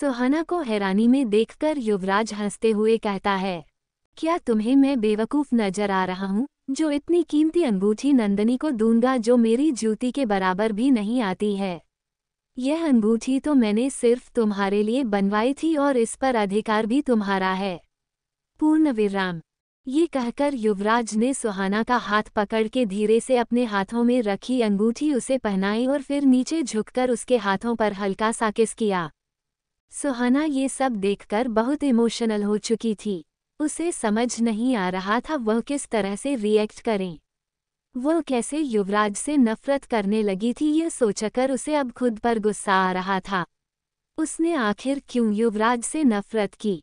सुहाना को हैरानी में देखकर युवराज हंसते हुए कहता है क्या तुम्हें मैं बेवकूफ़ नजर आ रहा हूँ जो इतनी कीमती अंगूठी नंदनी को दूंगा जो मेरी जूती के बराबर भी नहीं आती है यह अंगूठी तो मैंने सिर्फ तुम्हारे लिए बनवाई थी और इस पर अधिकार भी तुम्हारा है पूर्ण विराम ये कहकर युवराज ने सुहाना का हाथ पकड़ के धीरे से अपने हाथों में रखी अंगूठी उसे पहनाई और फिर नीचे झुककर उसके हाथों पर हल्का सा किस किया सुहाना ये सब देखकर बहुत इमोशनल हो चुकी थी उसे समझ नहीं आ रहा था वह किस तरह से रिएक्ट करें वह कैसे युवराज से नफरत करने लगी थी ये सोचकर उसे अब खुद पर गुस्सा आ रहा था उसने आखिर क्यों युवराज से नफरत की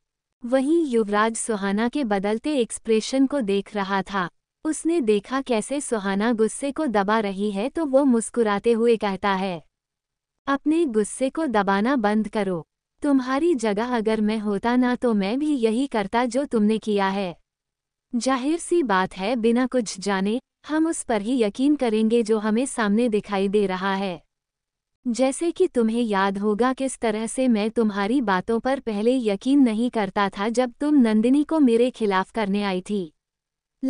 वहीं युवराज सुहाना के बदलते एक्सप्रेशन को देख रहा था उसने देखा कैसे सुहाना गुस्से को दबा रही है तो वो मुस्कुराते हुए कहता है अपने गुस्से को दबाना बंद करो तुम्हारी जगह अगर मैं होता ना तो मैं भी यही करता जो तुमने किया है जाहिर सी बात है बिना कुछ जाने हम उस पर ही यकीन करेंगे जो हमें सामने दिखाई दे रहा है जैसे कि तुम्हें याद होगा किस तरह से मैं तुम्हारी बातों पर पहले यकीन नहीं करता था जब तुम नंदिनी को मेरे खिलाफ करने आई थी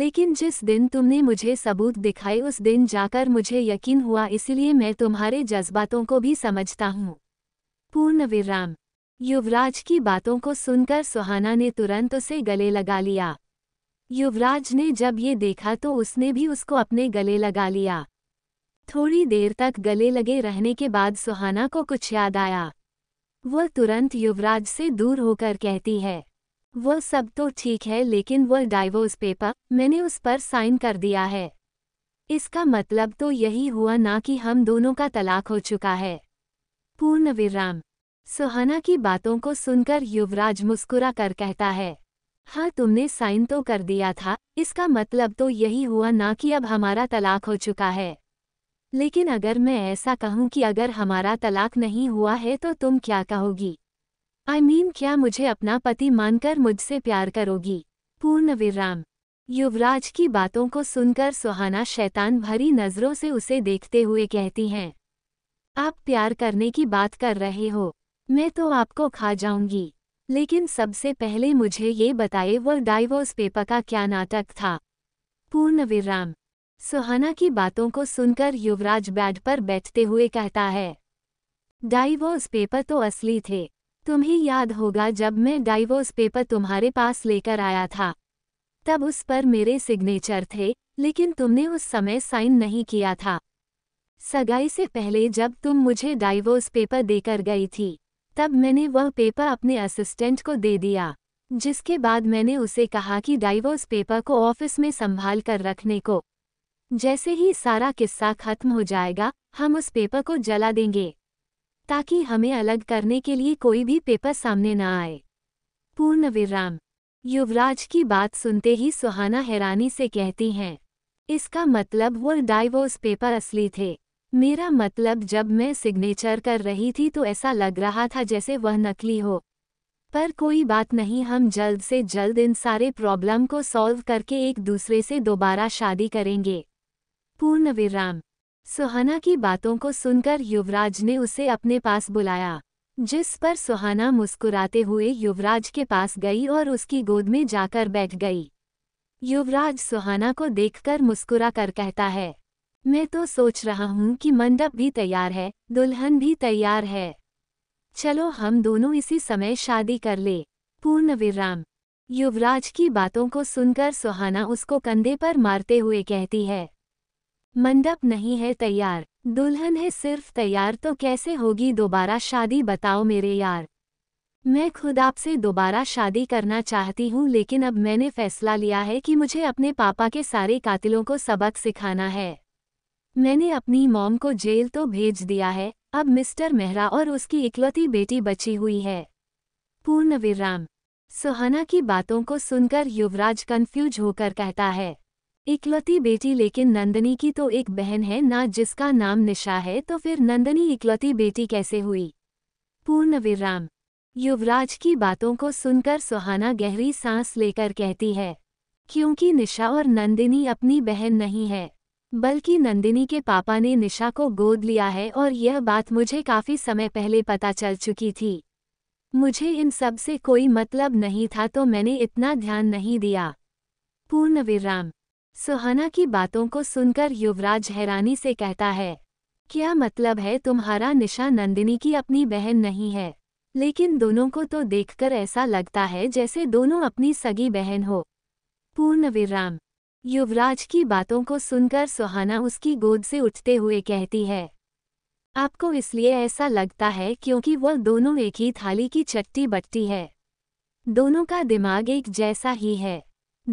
लेकिन जिस दिन तुमने मुझे सबूत दिखाए उस दिन जाकर मुझे यकीन हुआ इसलिए मैं तुम्हारे जज्बातों को भी समझता हूँ पूर्ण विराम युवराज की बातों को सुनकर सुहाना ने तुरंत उसे गले लगा लिया युवराज ने जब ये देखा तो उसने भी उसको अपने गले लगा लिया थोड़ी देर तक गले लगे रहने के बाद सुहाना को कुछ याद आया वह तुरंत युवराज से दूर होकर कहती है वह सब तो ठीक है लेकिन वह डाइवोर्स पेपर मैंने उस पर साइन कर दिया है इसका मतलब तो यही हुआ ना कि हम दोनों का तलाक हो चुका है पूर्ण विराम सुहाना की बातों को सुनकर युवराज मुस्कुरा कर कहता है हाँ तुमने साइन तो कर दिया था इसका मतलब तो यही हुआ ना कि अब हमारा तलाक हो चुका है लेकिन अगर मैं ऐसा कहूँ कि अगर हमारा तलाक नहीं हुआ है तो तुम क्या कहोगी आई I मीन mean, क्या मुझे अपना पति मानकर मुझसे प्यार करोगी पूर्ण विराम युवराज की बातों को सुनकर सुहाना शैतान भरी नज़रों से उसे देखते हुए कहती हैं आप प्यार करने की बात कर रहे हो मैं तो आपको खा जाऊंगी लेकिन सबसे पहले मुझे ये बताए वह डाइवोर्स पेपर का क्या नाटक था पूर्ण विराम सुहाना की बातों को सुनकर युवराज बेड पर बैठते हुए कहता है डाइवोर्स पेपर तो असली थे तुम्हें याद होगा जब मैं डाइवोर्स पेपर तुम्हारे पास लेकर आया था तब उस पर मेरे सिग्नेचर थे लेकिन तुमने उस समय साइन नहीं किया था सगाई से पहले जब तुम मुझे डाइवोर्स पेपर देकर गई थी तब मैंने वह पेपर अपने असिस्टेंट को दे दिया जिसके बाद मैंने उसे कहा कि डाइवोर्स पेपर को ऑफिस में संभाल कर रखने को जैसे ही सारा किस्सा खत्म हो जाएगा हम उस पेपर को जला देंगे ताकि हमें अलग करने के लिए कोई भी पेपर सामने न आए पूर्ण विराम युवराज की बात सुनते ही सुहाना हैरानी से कहती हैं इसका मतलब वो डाइवोर्स पेपर असली थे मेरा मतलब जब मैं सिग्नेचर कर रही थी तो ऐसा लग रहा था जैसे वह नकली हो पर कोई बात नहीं हम जल्द से जल्द इन सारे प्रॉब्लम को सॉल्व करके एक दूसरे से दोबारा शादी करेंगे पूर्ण विराम सुहाना की बातों को सुनकर युवराज ने उसे अपने पास बुलाया जिस पर सुहाना मुस्कुराते हुए युवराज के पास गई और उसकी गोद में जाकर बैठ गई युवराज सुहाना को देखकर मुस्कुरा कर कहता है मैं तो सोच रहा हूँ कि मंडप भी तैयार है दुल्हन भी तैयार है चलो हम दोनों इसी समय शादी कर ले पूर्ण विराम युवराज की बातों को सुनकर सुहाना उसको कंधे पर मारते हुए कहती है मंडप नहीं है तैयार दुल्हन है सिर्फ तैयार तो कैसे होगी दोबारा शादी बताओ मेरे यार मैं खुद आपसे दोबारा शादी करना चाहती हूँ लेकिन अब मैंने फैसला लिया है कि मुझे अपने पापा के सारे कातिलों को सबक सिखाना है मैंने अपनी मॉम को जेल तो भेज दिया है अब मिस्टर मेहरा और उसकी इकलौती बेटी बची हुई है पूर्ण विराम सुहाना की बातों को सुनकर युवराज कन्फ्यूज होकर कहता है इकलौती बेटी लेकिन नंदनी की तो एक बहन है ना जिसका नाम निशा है तो फिर नंदनी इकलौती बेटी कैसे हुई पूर्ण विराम युवराज की बातों को सुनकर सुहाना गहरी सांस लेकर कहती है क्योंकि निशा और नंदिनी अपनी बहन नहीं है बल्कि नंदिनी के पापा ने निशा को गोद लिया है और यह बात मुझे काफ़ी समय पहले पता चल चुकी थी मुझे इन सब से कोई मतलब नहीं था तो मैंने इतना ध्यान नहीं दिया पूर्ण विराम सुहाना की बातों को सुनकर युवराज हैरानी से कहता है क्या मतलब है तुम्हारा निशा नंदिनी की अपनी बहन नहीं है लेकिन दोनों को तो देखकर ऐसा लगता है जैसे दोनों अपनी सगी बहन हो पूर्ण विराम युवराज की बातों को सुनकर सुहाना उसकी गोद से उठते हुए कहती है आपको इसलिए ऐसा लगता है क्योंकि वह दोनों एक ही थाली की चट्टी बट्टी है दोनों का दिमाग एक जैसा ही है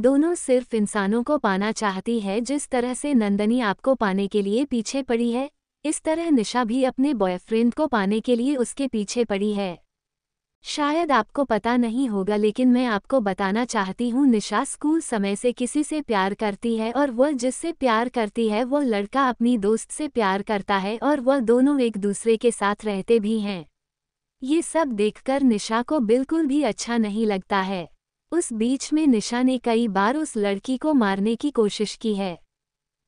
दोनों सिर्फ इंसानों को पाना चाहती है जिस तरह से नंदनी आपको पाने के लिए पीछे पड़ी है इस तरह निशा भी अपने बॉयफ्रेंड को पाने के लिए उसके पीछे पड़ी है शायद आपको पता नहीं होगा लेकिन मैं आपको बताना चाहती हूँ निशा स्कूल समय से किसी से प्यार करती है और वह जिससे प्यार करती है वह लड़का अपनी दोस्त से प्यार करता है और वह दोनों एक दूसरे के साथ रहते भी हैं ये सब देखकर निशा को बिल्कुल भी अच्छा नहीं लगता है उस बीच में निशा ने कई बार उस लड़की को मारने की कोशिश की है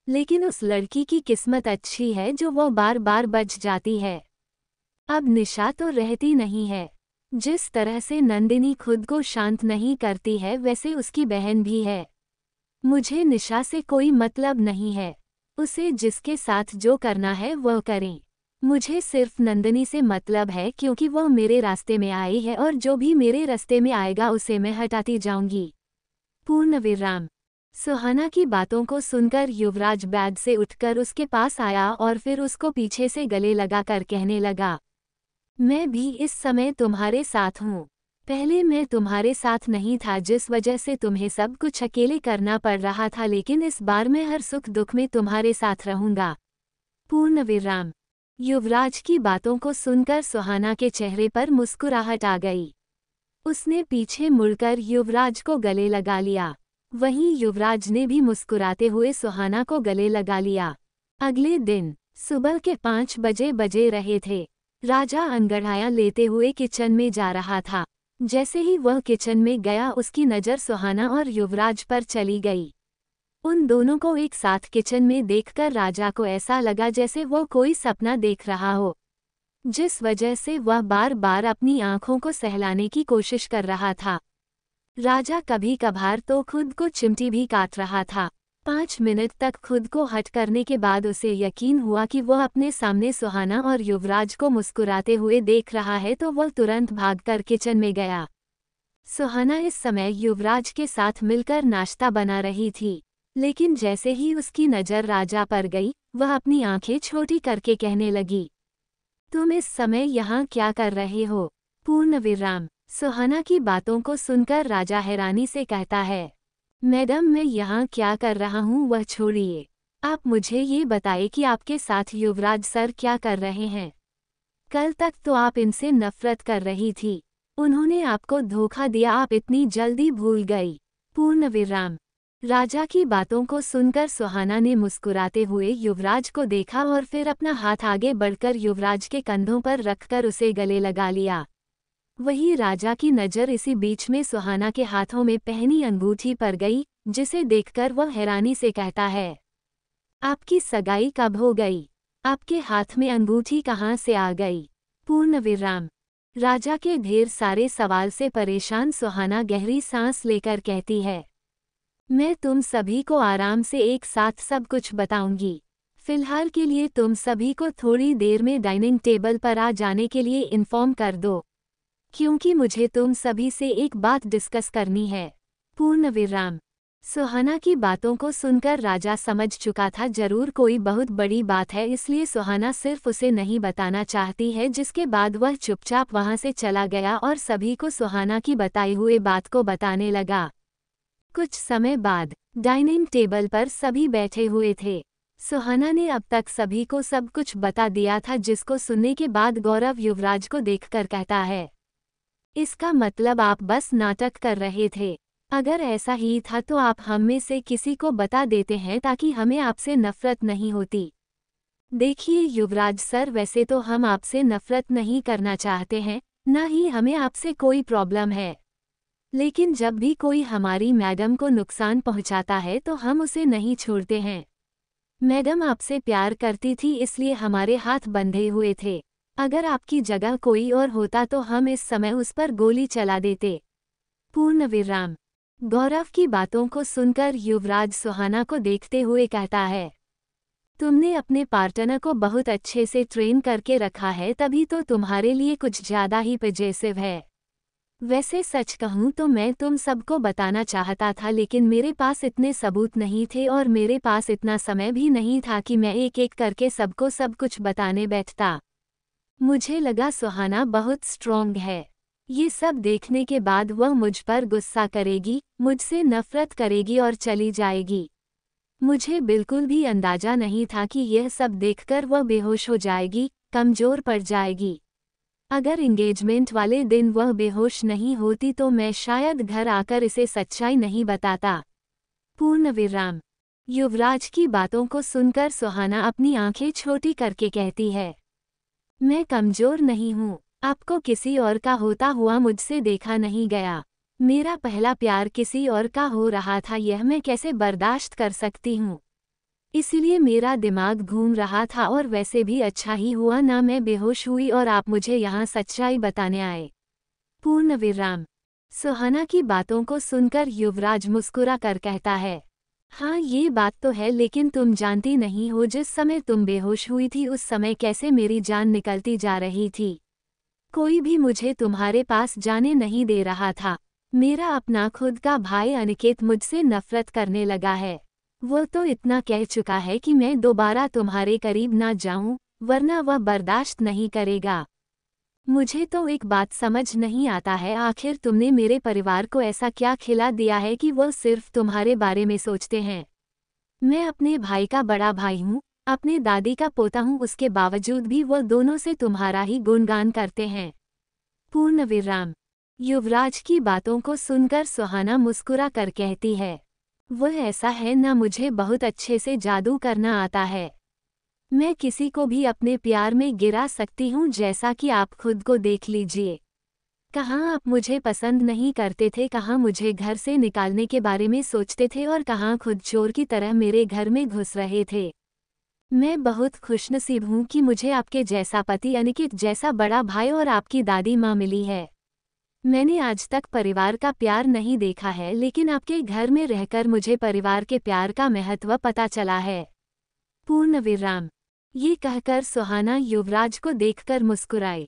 लेकिन उस लड़की की किस्मत अच्छी है जो वह बार बार बच जाती है अब निशा तो रहती नहीं है जिस तरह से नंदिनी खुद को शांत नहीं करती है वैसे उसकी बहन भी है मुझे निशा से कोई मतलब नहीं है उसे जिसके साथ जो करना है वह करें मुझे सिर्फ नंदिनी से मतलब है क्योंकि वह मेरे रास्ते में आई है और जो भी मेरे रास्ते में आएगा उसे मैं हटाती जाऊंगी पूर्ण विराम सुहाना की बातों को सुनकर युवराज बैग से उठकर उसके पास आया और फिर उसको पीछे से गले लगाकर कहने लगा मैं भी इस समय तुम्हारे साथ हूँ पहले मैं तुम्हारे साथ नहीं था जिस वजह से तुम्हें सब कुछ अकेले करना पड़ रहा था लेकिन इस बार मैं हर सुख दुख में तुम्हारे साथ रहूंगा पूर्ण विराम युवराज की बातों को सुनकर सुहाना के चेहरे पर मुस्कुराहट आ गई उसने पीछे मुड़कर युवराज को गले लगा लिया वहीं युवराज ने भी मुस्कुराते हुए सुहाना को गले लगा लिया अगले दिन सुबह के पाँच बजे बजे रहे थे राजा अनगढ़ाया लेते हुए किचन में जा रहा था जैसे ही वह किचन में गया उसकी नज़र सुहाना और युवराज पर चली गई उन दोनों को एक साथ किचन में देखकर राजा को ऐसा लगा जैसे वो कोई सपना देख रहा हो जिस वजह से वह बार बार अपनी आंखों को सहलाने की कोशिश कर रहा था राजा कभी कभार तो खुद को चिमटी भी काट रहा था पाँच मिनट तक खुद को हट करने के बाद उसे यकीन हुआ कि वह अपने सामने सुहाना और युवराज को मुस्कुराते हुए देख रहा है तो वह तुरंत भागकर किचन में गया सुहाना इस समय युवराज के साथ मिलकर नाश्ता बना रही थी लेकिन जैसे ही उसकी नज़र राजा पर गई वह अपनी आंखें छोटी करके कहने लगी तुम इस समय यहाँ क्या कर रहे हो पूर्ण विराम सुहाना की बातों को सुनकर राजा हैरानी से कहता है मैडम मैं यहाँ क्या कर रहा हूँ वह छोड़िए आप मुझे ये बताए कि आपके साथ युवराज सर क्या कर रहे हैं कल तक तो आप इनसे नफरत कर रही थी उन्होंने आपको धोखा दिया आप इतनी जल्दी भूल गई पूर्ण विराम राजा की बातों को सुनकर सुहाना ने मुस्कुराते हुए युवराज को देखा और फिर अपना हाथ आगे बढ़कर युवराज के कंधों पर रखकर उसे गले लगा लिया वही राजा की नज़र इसी बीच में सुहाना के हाथों में पहनी अंगूठी पर गई जिसे देखकर वह हैरानी से कहता है आपकी सगाई कब हो गई आपके हाथ में अंगूठी कहाँ से आ गई पूर्ण विराम राजा के ढेर सारे सवाल से परेशान सुहाना गहरी सांस लेकर कहती है मैं तुम सभी को आराम से एक साथ सब कुछ बताऊंगी फिलहाल के लिए तुम सभी को थोड़ी देर में डाइनिंग टेबल पर आ जाने के लिए इन्फॉर्म कर दो क्योंकि मुझे तुम सभी से एक बात डिस्कस करनी है पूर्ण विराम सुहाना की बातों को सुनकर राजा समझ चुका था जरूर कोई बहुत बड़ी बात है इसलिए सुहाना सिर्फ उसे नहीं बताना चाहती है जिसके बाद वह चुपचाप वहां से चला गया और सभी को सुहाना की बताई हुए बात को बताने लगा कुछ समय बाद डाइनिंग टेबल पर सभी बैठे हुए थे सुहाना ने अब तक सभी को सब कुछ बता दिया था जिसको सुनने के बाद गौरव युवराज को देखकर कहता है इसका मतलब आप बस नाटक कर रहे थे अगर ऐसा ही था तो आप हम में से किसी को बता देते हैं ताकि हमें आपसे नफरत नहीं होती देखिए युवराज सर वैसे तो हम आपसे नफरत नहीं करना चाहते हैं न ही हमें आपसे कोई प्रॉब्लम है लेकिन जब भी कोई हमारी मैडम को नुकसान पहुंचाता है तो हम उसे नहीं छोड़ते हैं मैडम आपसे प्यार करती थी इसलिए हमारे हाथ बंधे हुए थे अगर आपकी जगह कोई और होता तो हम इस समय उस पर गोली चला देते पूर्ण विराम गौरव की बातों को सुनकर युवराज सुहाना को देखते हुए कहता है तुमने अपने पार्टनर को बहुत अच्छे से ट्रेन करके रखा है तभी तो तुम्हारे लिए कुछ ज़्यादा ही पजेसिव है वैसे सच कहूँ तो मैं तुम सबको बताना चाहता था लेकिन मेरे पास इतने सबूत नहीं थे और मेरे पास इतना समय भी नहीं था कि मैं एक एक करके सबको सब कुछ बताने बैठता मुझे लगा सुहाना बहुत स्ट्रॉन्ग है ये सब देखने के बाद वह मुझ पर गुस्सा करेगी मुझसे नफरत करेगी और चली जाएगी मुझे बिल्कुल भी अंदाजा नहीं था कि यह सब देखकर वह बेहोश हो जाएगी कमज़ोर पड़ जाएगी अगर इंगेजमेंट वाले दिन वह बेहोश नहीं होती तो मैं शायद घर आकर इसे सच्चाई नहीं बताता पूर्ण विराम युवराज की बातों को सुनकर सुहाना अपनी आंखें छोटी करके कहती है मैं कमजोर नहीं हूँ आपको किसी और का होता हुआ मुझसे देखा नहीं गया मेरा पहला प्यार किसी और का हो रहा था यह मैं कैसे बर्दाश्त कर सकती हूँ इसलिए मेरा दिमाग घूम रहा था और वैसे भी अच्छा ही हुआ ना मैं बेहोश हुई और आप मुझे यहाँ सच्चाई बताने आए पूर्ण विराम सुहाना की बातों को सुनकर युवराज मुस्कुरा कर कहता है हाँ ये बात तो है लेकिन तुम जानती नहीं हो जिस समय तुम बेहोश हुई थी उस समय कैसे मेरी जान निकलती जा रही थी कोई भी मुझे तुम्हारे पास जाने नहीं दे रहा था मेरा अपना खुद का भाई अनिकेत मुझसे नफरत करने लगा है वो तो इतना कह चुका है कि मैं दोबारा तुम्हारे करीब ना जाऊं वरना वह बर्दाश्त नहीं करेगा मुझे तो एक बात समझ नहीं आता है आखिर तुमने मेरे परिवार को ऐसा क्या खिला दिया है कि वह सिर्फ तुम्हारे बारे में सोचते हैं मैं अपने भाई का बड़ा भाई हूँ अपने दादी का पोता हूँ उसके बावजूद भी वह दोनों से तुम्हारा ही गुणगान करते हैं पूर्ण विराम युवराज की बातों को सुनकर सुहाना मुस्कुरा कर कहती है वह ऐसा है न मुझे बहुत अच्छे से जादू करना आता है मैं किसी को भी अपने प्यार में गिरा सकती हूँ जैसा कि आप खुद को देख लीजिए कहाँ आप मुझे पसंद नहीं करते थे कहाँ मुझे घर से निकालने के बारे में सोचते थे और कहाँ खुद चोर की तरह मेरे घर में घुस रहे थे मैं बहुत खुशनसीब हूँ कि मुझे आपके जैसा पति अनिकित जैसा बड़ा भाई और आपकी दादी माँ मिली है मैंने आज तक परिवार का प्यार नहीं देखा है लेकिन आपके घर में रहकर मुझे परिवार के प्यार का महत्व पता चला है पूर्ण विराम ये कहकर सुहाना युवराज को देखकर मुस्कुराए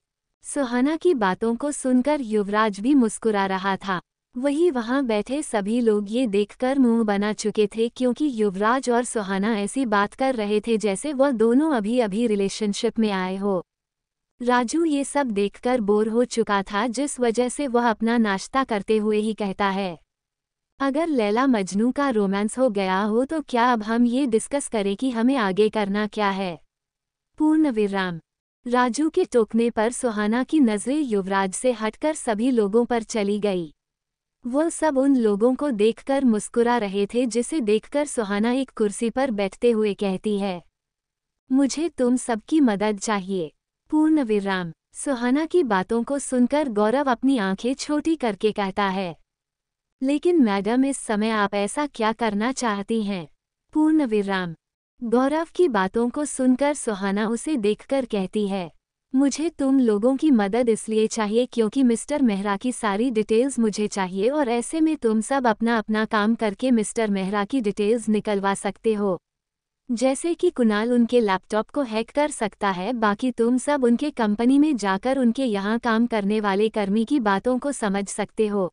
सुहाना की बातों को सुनकर युवराज भी मुस्कुरा रहा था वही वहां बैठे सभी लोग ये देखकर मुंह बना चुके थे क्योंकि युवराज और सुहाना ऐसी बात कर रहे थे जैसे वह दोनों अभी अभी रिलेशनशिप में आए हो राजू ये सब देखकर बोर हो चुका था जिस वजह से वह अपना नाश्ता करते हुए ही कहता है अगर लैला मजनू का रोमांस हो गया हो तो क्या अब हम ये डिस्कस करें कि हमें आगे करना क्या है पूर्ण विराम राजू के टोकने पर सुहाना की नज़रें युवराज से हटकर सभी लोगों पर चली गई वो सब उन लोगों को देखकर मुस्कुरा रहे थे जिसे देखकर सुहाना एक कुर्सी पर बैठते हुए कहती है मुझे तुम सबकी मदद चाहिए पूर्ण विराम सुहाना की बातों को सुनकर गौरव अपनी आंखें छोटी करके कहता है लेकिन मैडम इस समय आप ऐसा क्या करना चाहती हैं पूर्ण विराम गौरव की बातों को सुनकर सुहाना उसे देखकर कहती है मुझे तुम लोगों की मदद इसलिए चाहिए क्योंकि मिस्टर मेहरा की सारी डिटेल्स मुझे चाहिए और ऐसे में तुम सब अपना अपना काम करके मिस्टर मेहरा की डिटेल्स निकलवा सकते हो जैसे कि कुणाल उनके लैपटॉप को हैक कर सकता है बाकी तुम सब उनके कंपनी में जाकर उनके यहाँ काम करने वाले कर्मी की बातों को समझ सकते हो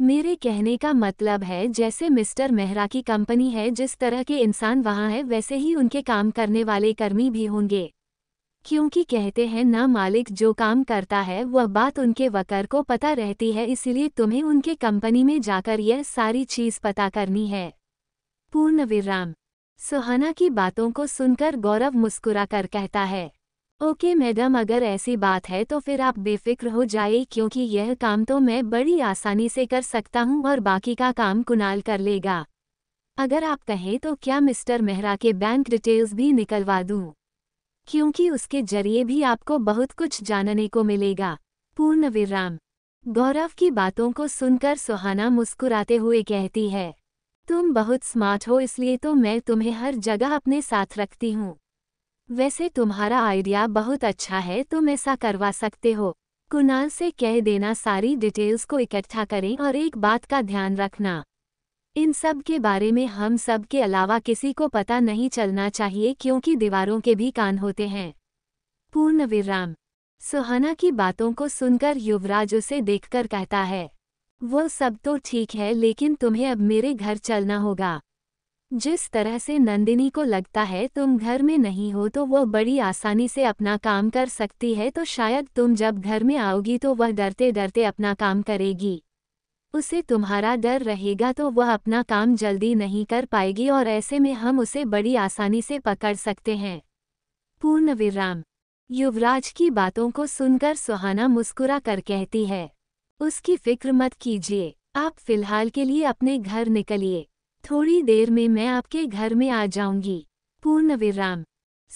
मेरे कहने का मतलब है जैसे मिस्टर मेहरा की कंपनी है जिस तरह के इंसान वहाँ है वैसे ही उनके काम करने वाले कर्मी भी होंगे क्योंकि कहते हैं ना मालिक जो काम करता है वह बात उनके वकर को पता रहती है इसलिए तुम्हें उनके कंपनी में जाकर यह सारी चीज़ पता करनी है पूर्ण विराम सुहाना की बातों को सुनकर गौरव मुस्कुरा कर कहता है ओके मैडम अगर ऐसी बात है तो फिर आप बेफिक्र हो जाए क्योंकि यह काम तो मैं बड़ी आसानी से कर सकता हूँ और बाकी का काम कुनाल कर लेगा अगर आप कहें तो क्या मिस्टर मेहरा के बैंक डिटेल्स भी निकलवा दूँ क्योंकि उसके जरिए भी आपको बहुत कुछ जानने को मिलेगा पूर्ण विराम गौरव की बातों को सुनकर सुहाना मुस्कुराते हुए कहती है तुम बहुत स्मार्ट हो इसलिए तो मैं तुम्हें हर जगह अपने साथ रखती हूँ वैसे तुम्हारा आइडिया बहुत अच्छा है तुम ऐसा करवा सकते हो कुणाल से कह देना सारी डिटेल्स को इकट्ठा करें और एक बात का ध्यान रखना इन सब के बारे में हम सब के अलावा किसी को पता नहीं चलना चाहिए क्योंकि दीवारों के भी कान होते हैं पूर्ण विराम सुहाना की बातों को सुनकर युवराज उसे देखकर कहता है वो सब तो ठीक है लेकिन तुम्हें अब मेरे घर चलना होगा जिस तरह से नंदिनी को लगता है तुम घर में नहीं हो तो वह बड़ी आसानी से अपना काम कर सकती है तो शायद तुम जब घर में आओगी तो वह डरते डरते अपना काम करेगी उसे तुम्हारा डर रहेगा तो वह अपना काम जल्दी नहीं कर पाएगी और ऐसे में हम उसे बड़ी आसानी से पकड़ सकते हैं पूर्ण विराम युवराज की बातों को सुनकर सुहाना मुस्कुरा कर कहती है उसकी फिक्र मत कीजिए आप फिलहाल के लिए अपने घर निकलिए थोड़ी देर में मैं आपके घर में आ जाऊंगी पूर्ण विराम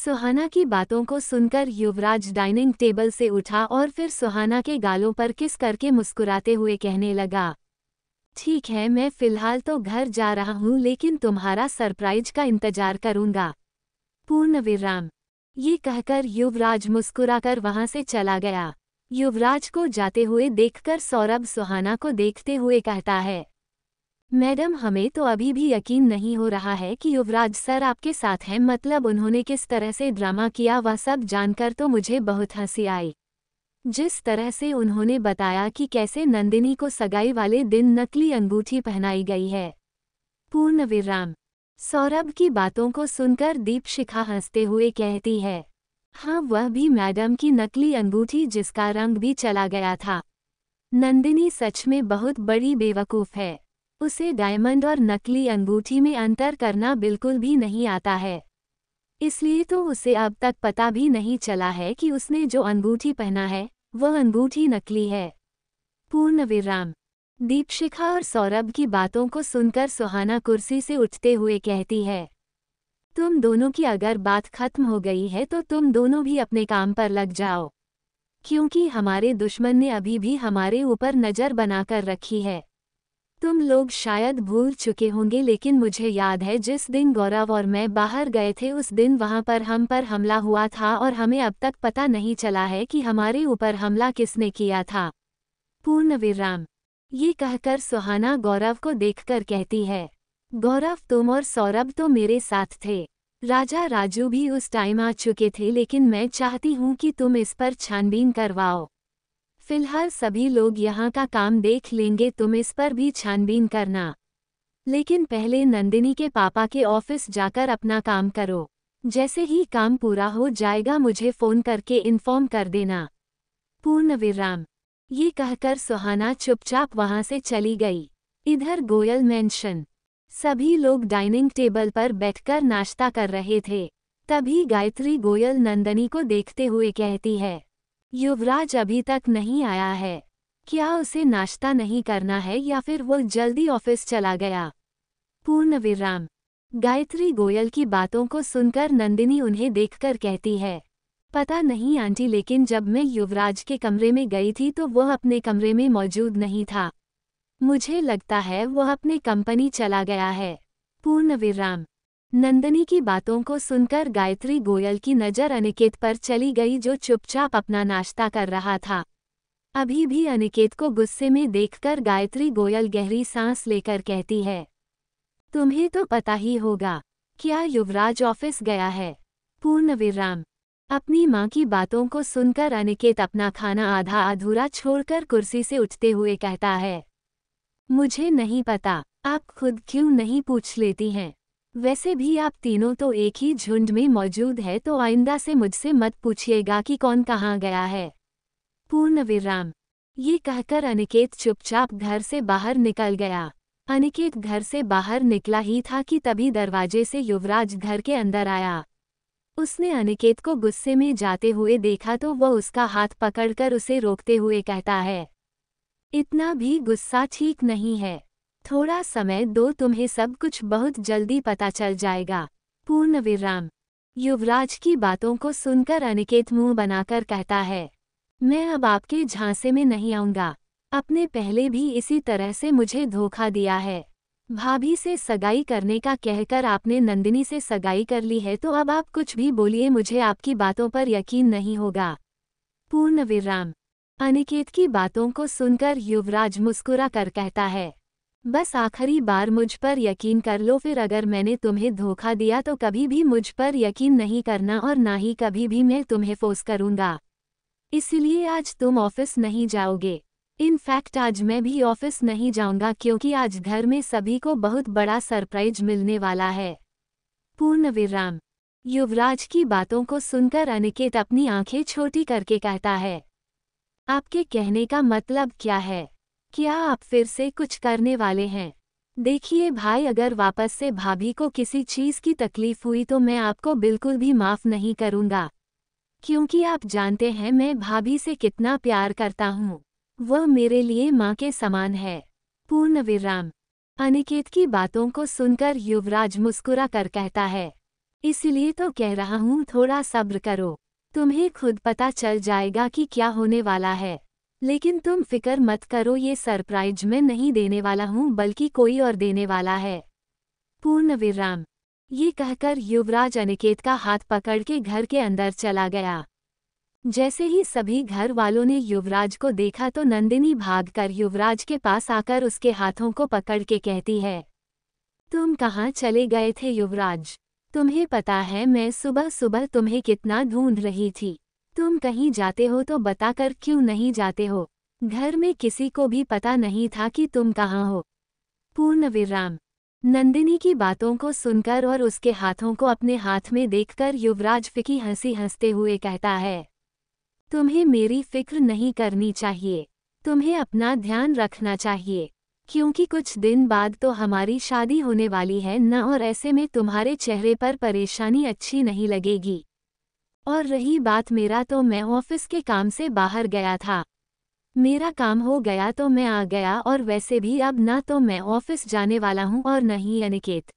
सुहाना की बातों को सुनकर युवराज डाइनिंग टेबल से उठा और फिर सुहाना के गालों पर किस करके मुस्कुराते हुए कहने लगा ठीक है मैं फिलहाल तो घर जा रहा हूँ लेकिन तुम्हारा सरप्राइज का इंतजार करूँगा पूर्ण विराम ये कहकर युवराज मुस्कुराकर वहाँ से चला गया युवराज को जाते हुए देखकर सौरभ सुहाना को देखते हुए कहता है मैडम हमें तो अभी भी यकीन नहीं हो रहा है कि युवराज सर आपके साथ हैं मतलब उन्होंने किस तरह से ड्रामा किया वह सब जानकर तो मुझे बहुत हंसी आई जिस तरह से उन्होंने बताया कि कैसे नंदिनी को सगाई वाले दिन नकली अंगूठी पहनाई गई है पूर्ण विराम सौरभ की बातों को सुनकर दीपशिखा हंसते हुए कहती है हाँ वह भी मैडम की नकली अंगूठी जिसका रंग भी चला गया था नंदिनी सच में बहुत बड़ी बेवकूफ़ है उसे डायमंड और नकली अंगूठी में अंतर करना बिल्कुल भी नहीं आता है इसलिए तो उसे अब तक पता भी नहीं चला है कि उसने जो अंगूठी पहना है वह अंगूठी नकली है पूर्ण विराम दीपशिखा और सौरभ की बातों को सुनकर सुहाना कुर्सी से उठते हुए कहती है तुम दोनों की अगर बात खत्म हो गई है तो तुम दोनों भी अपने काम पर लग जाओ क्योंकि हमारे दुश्मन ने अभी भी हमारे ऊपर नज़र बनाकर रखी है तुम लोग शायद भूल चुके होंगे लेकिन मुझे याद है जिस दिन गौरव और मैं बाहर गए थे उस दिन वहां पर हम पर हमला हुआ था और हमें अब तक पता नहीं चला है कि हमारे ऊपर हमला किसने किया था पूर्ण विराम ये कहकर सुहाना गौरव को देखकर कहती है गौरव तुम और सौरभ तो मेरे साथ थे राजा राजू भी उस टाइम आ चुके थे लेकिन मैं चाहती हूँ कि तुम इस पर छानबीन करवाओ फिलहाल सभी लोग यहाँ का काम देख लेंगे तुम इस पर भी छानबीन करना लेकिन पहले नंदिनी के पापा के ऑफिस जाकर अपना काम करो जैसे ही काम पूरा हो जाएगा मुझे फ़ोन करके इन्फॉर्म कर देना पूर्ण विराम ये कहकर सुहाना चुपचाप वहाँ से चली गई इधर गोयल मेंशन सभी लोग डाइनिंग टेबल पर बैठकर नाश्ता कर रहे थे तभी गायत्री गोयल नंदनी को देखते हुए कहती है युवराज अभी तक नहीं आया है क्या उसे नाश्ता नहीं करना है या फिर वो जल्दी ऑफिस चला गया पूर्ण विराम गायत्री गोयल की बातों को सुनकर नंदिनी उन्हें देखकर कहती है पता नहीं आंटी लेकिन जब मैं युवराज के कमरे में गई थी तो वह अपने कमरे में मौजूद नहीं था मुझे लगता है वह अपने कंपनी चला गया है पूर्ण विराम नंदनी की बातों को सुनकर गायत्री गोयल की नज़र अनिकेत पर चली गई जो चुपचाप अपना नाश्ता कर रहा था अभी भी अनिकेत को गुस्से में देखकर गायत्री गोयल गहरी सांस लेकर कहती है तुम्हें तो पता ही होगा क्या युवराज ऑफिस गया है पूर्ण विराम अपनी माँ की बातों को सुनकर अनिकेत अपना खाना आधा अधूरा छोड़कर कुर्सी से उठते हुए कहता है मुझे नहीं पता आप खुद क्यों नहीं पूछ लेती हैं वैसे भी आप तीनों तो एक ही झुंड में मौजूद है तो आइंदा से मुझसे मत पूछिएगा कि कौन कहाँ गया है पूर्ण विराम ये कहकर अनिकेत चुपचाप घर से बाहर निकल गया अनिकेत घर से बाहर निकला ही था कि तभी दरवाजे से युवराज घर के अंदर आया उसने अनिकेत को गुस्से में जाते हुए देखा तो वह उसका हाथ पकड़कर उसे रोकते हुए कहता है इतना भी गुस्सा ठीक नहीं है थोड़ा समय दो तुम्हें सब कुछ बहुत जल्दी पता चल जाएगा पूर्ण विराम युवराज की बातों को सुनकर अनिकेत मुंह बनाकर कहता है मैं अब आपके झांसे में नहीं आऊंगा अपने पहले भी इसी तरह से मुझे धोखा दिया है भाभी से सगाई करने का कहकर आपने नंदिनी से सगाई कर ली है तो अब आप कुछ भी बोलिए मुझे आपकी बातों पर यकीन नहीं होगा पूर्ण विराम अनिकेत की बातों को सुनकर युवराज मुस्कुरा कर कहता है बस आखिरी बार मुझ पर यकीन कर लो फिर अगर मैंने तुम्हें धोखा दिया तो कभी भी मुझ पर यकीन नहीं करना और ना ही कभी भी मैं तुम्हें फोर्स करूंगा इसलिए आज तुम ऑफिस नहीं जाओगे इनफैक्ट आज मैं भी ऑफिस नहीं जाऊंगा क्योंकि आज घर में सभी को बहुत बड़ा सरप्राइज मिलने वाला है पूर्ण विराम युवराज की बातों को सुनकर अनिकेत अपनी आंखें छोटी करके कहता है आपके कहने का मतलब क्या है क्या आप फिर से कुछ करने वाले हैं देखिए भाई अगर वापस से भाभी को किसी चीज़ की तकलीफ हुई तो मैं आपको बिल्कुल भी माफ़ नहीं करूँगा क्योंकि आप जानते हैं मैं भाभी से कितना प्यार करता हूँ वह मेरे लिए माँ के समान है पूर्ण विराम अनिकेत की बातों को सुनकर युवराज मुस्कुरा कर कहता है इसलिए तो कह रहा हूँ थोड़ा सब्र करो तुम्हें खुद पता चल जाएगा कि क्या होने वाला है लेकिन तुम फिक्र मत करो ये सरप्राइज मैं नहीं देने वाला हूँ बल्कि कोई और देने वाला है पूर्ण विराम ये कहकर युवराज अनिकेत का हाथ पकड़ के घर के अंदर चला गया जैसे ही सभी घर वालों ने युवराज को देखा तो नंदिनी भागकर युवराज के पास आकर उसके हाथों को पकड़ के कहती है तुम कहाँ चले गए थे युवराज तुम्हें पता है मैं सुबह सुबह तुम्हें कितना ढूंढ रही थी तुम कहीं जाते हो तो बताकर क्यों नहीं जाते हो घर में किसी को भी पता नहीं था कि तुम कहाँ हो पूर्ण विराम नंदिनी की बातों को सुनकर और उसके हाथों को अपने हाथ में देखकर युवराज फिकी हंसी हंसते हुए कहता है तुम्हें मेरी फिक्र नहीं करनी चाहिए तुम्हें अपना ध्यान रखना चाहिए क्योंकि कुछ दिन बाद तो हमारी शादी होने वाली है न और ऐसे में तुम्हारे चेहरे पर परेशानी अच्छी नहीं लगेगी और रही बात मेरा तो मैं ऑफिस के काम से बाहर गया था मेरा काम हो गया तो मैं आ गया और वैसे भी अब ना तो मैं ऑफिस जाने वाला हूँ और न ही अनिकेत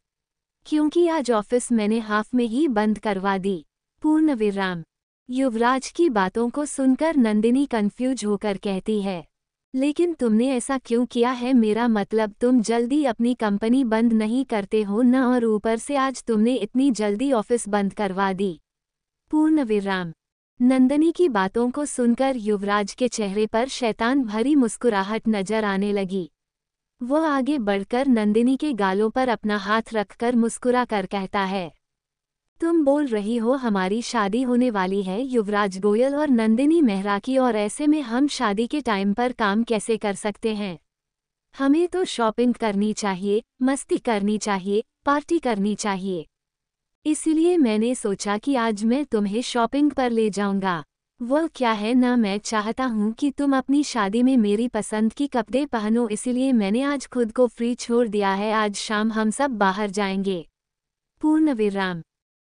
क्योंकि आज ऑफिस मैंने हाफ में ही बंद करवा दी पूर्ण विराम युवराज की बातों को सुनकर नंदिनी कन्फ्यूज होकर कहती है लेकिन तुमने ऐसा क्यों किया है मेरा मतलब तुम जल्दी अपनी कंपनी बंद नहीं करते हो न और ऊपर से आज तुमने इतनी जल्दी ऑफिस बंद करवा दी पूर्ण विराम नंदनी की बातों को सुनकर युवराज के चेहरे पर शैतान भरी मुस्कुराहट नजर आने लगी वह आगे बढ़कर नंदिनी के गालों पर अपना हाथ रखकर मुस्कुरा कर कहता है तुम बोल रही हो हमारी शादी होने वाली है युवराज गोयल और नंदिनी मेहरा की और ऐसे में हम शादी के टाइम पर काम कैसे कर सकते हैं हमें तो शॉपिंग करनी चाहिए मस्ती करनी चाहिए पार्टी करनी चाहिए इसलिए मैंने सोचा कि आज मैं तुम्हें शॉपिंग पर ले जाऊंगा वह क्या है ना मैं चाहता हूँ कि तुम अपनी शादी में मेरी पसंद की कपड़े पहनो इसलिए मैंने आज खुद को फ्री छोड़ दिया है आज शाम हम सब बाहर जाएंगे पूर्ण विराम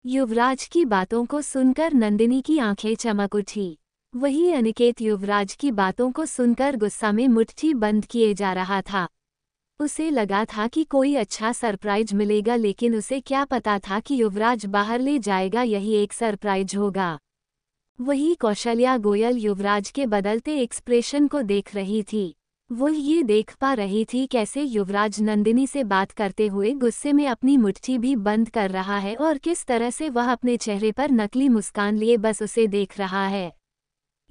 युवराज की बातों को सुनकर नंदिनी की आंखें चमक उठी वही अनिकेत युवराज की बातों को सुनकर गुस्सा में मुठ्ठी बंद किए जा रहा था उसे लगा था कि कोई अच्छा सरप्राइज मिलेगा लेकिन उसे क्या पता था कि युवराज बाहर ले जाएगा यही एक सरप्राइज होगा वही कौशल्या गोयल युवराज के बदलते एक्सप्रेशन को देख रही थी वो ये देख पा रही थी कैसे युवराज नंदिनी से बात करते हुए गुस्से में अपनी मुट्ठी भी बंद कर रहा है और किस तरह से वह अपने चेहरे पर नकली मुस्कान लिए बस उसे देख रहा है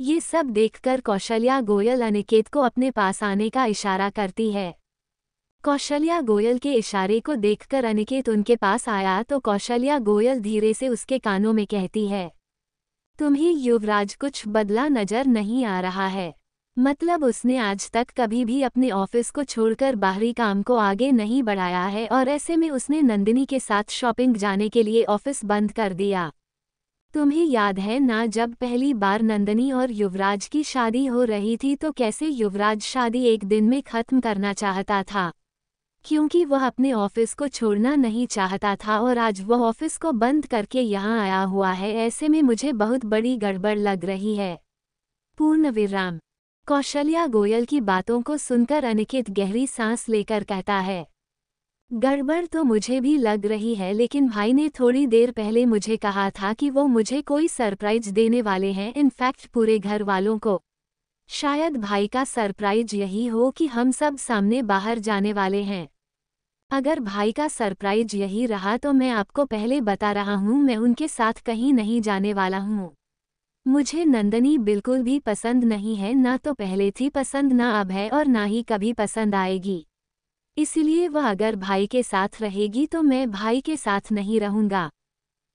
ये सब देखकर कौशल्या गोयल अनिकेत को अपने पास आने का इशारा करती है कौशल्या गोयल के इशारे को देखकर अनिकेत उनके पास आया तो कौशल्या गोयल धीरे से उसके कानों में कहती है तुम्हें युवराज कुछ बदला नजर नहीं आ रहा है मतलब उसने आज तक कभी भी अपने ऑफिस को छोड़कर बाहरी काम को आगे नहीं बढ़ाया है और ऐसे में उसने नंदिनी के साथ शॉपिंग जाने के लिए ऑफिस बंद कर दिया तुम्हें याद है ना जब पहली बार नंदनी और युवराज की शादी हो रही थी तो कैसे युवराज शादी एक दिन में खत्म करना चाहता था क्योंकि वह अपने ऑफिस को छोड़ना नहीं चाहता था और आज वह ऑफिस को बंद करके यहाँ आया हुआ है ऐसे में मुझे बहुत बड़ी गड़बड़ लग रही है पूर्ण विराम कौशल्या गोयल की बातों को सुनकर अनिकित गहरी सांस लेकर कहता है गड़बड़ तो मुझे भी लग रही है लेकिन भाई ने थोड़ी देर पहले मुझे कहा था कि वो मुझे कोई सरप्राइज देने वाले हैं इनफैक्ट पूरे घर वालों को शायद भाई का सरप्राइज यही हो कि हम सब सामने बाहर जाने वाले हैं अगर भाई का सरप्राइज यही रहा तो मैं आपको पहले बता रहा हूँ मैं उनके साथ कहीं नहीं जाने वाला हूँ मुझे नंदनी बिल्कुल भी पसंद नहीं है ना तो पहले थी पसंद ना अब है और ना ही कभी पसंद आएगी इसलिए वह अगर भाई के साथ रहेगी तो मैं भाई के साथ नहीं रहूंगा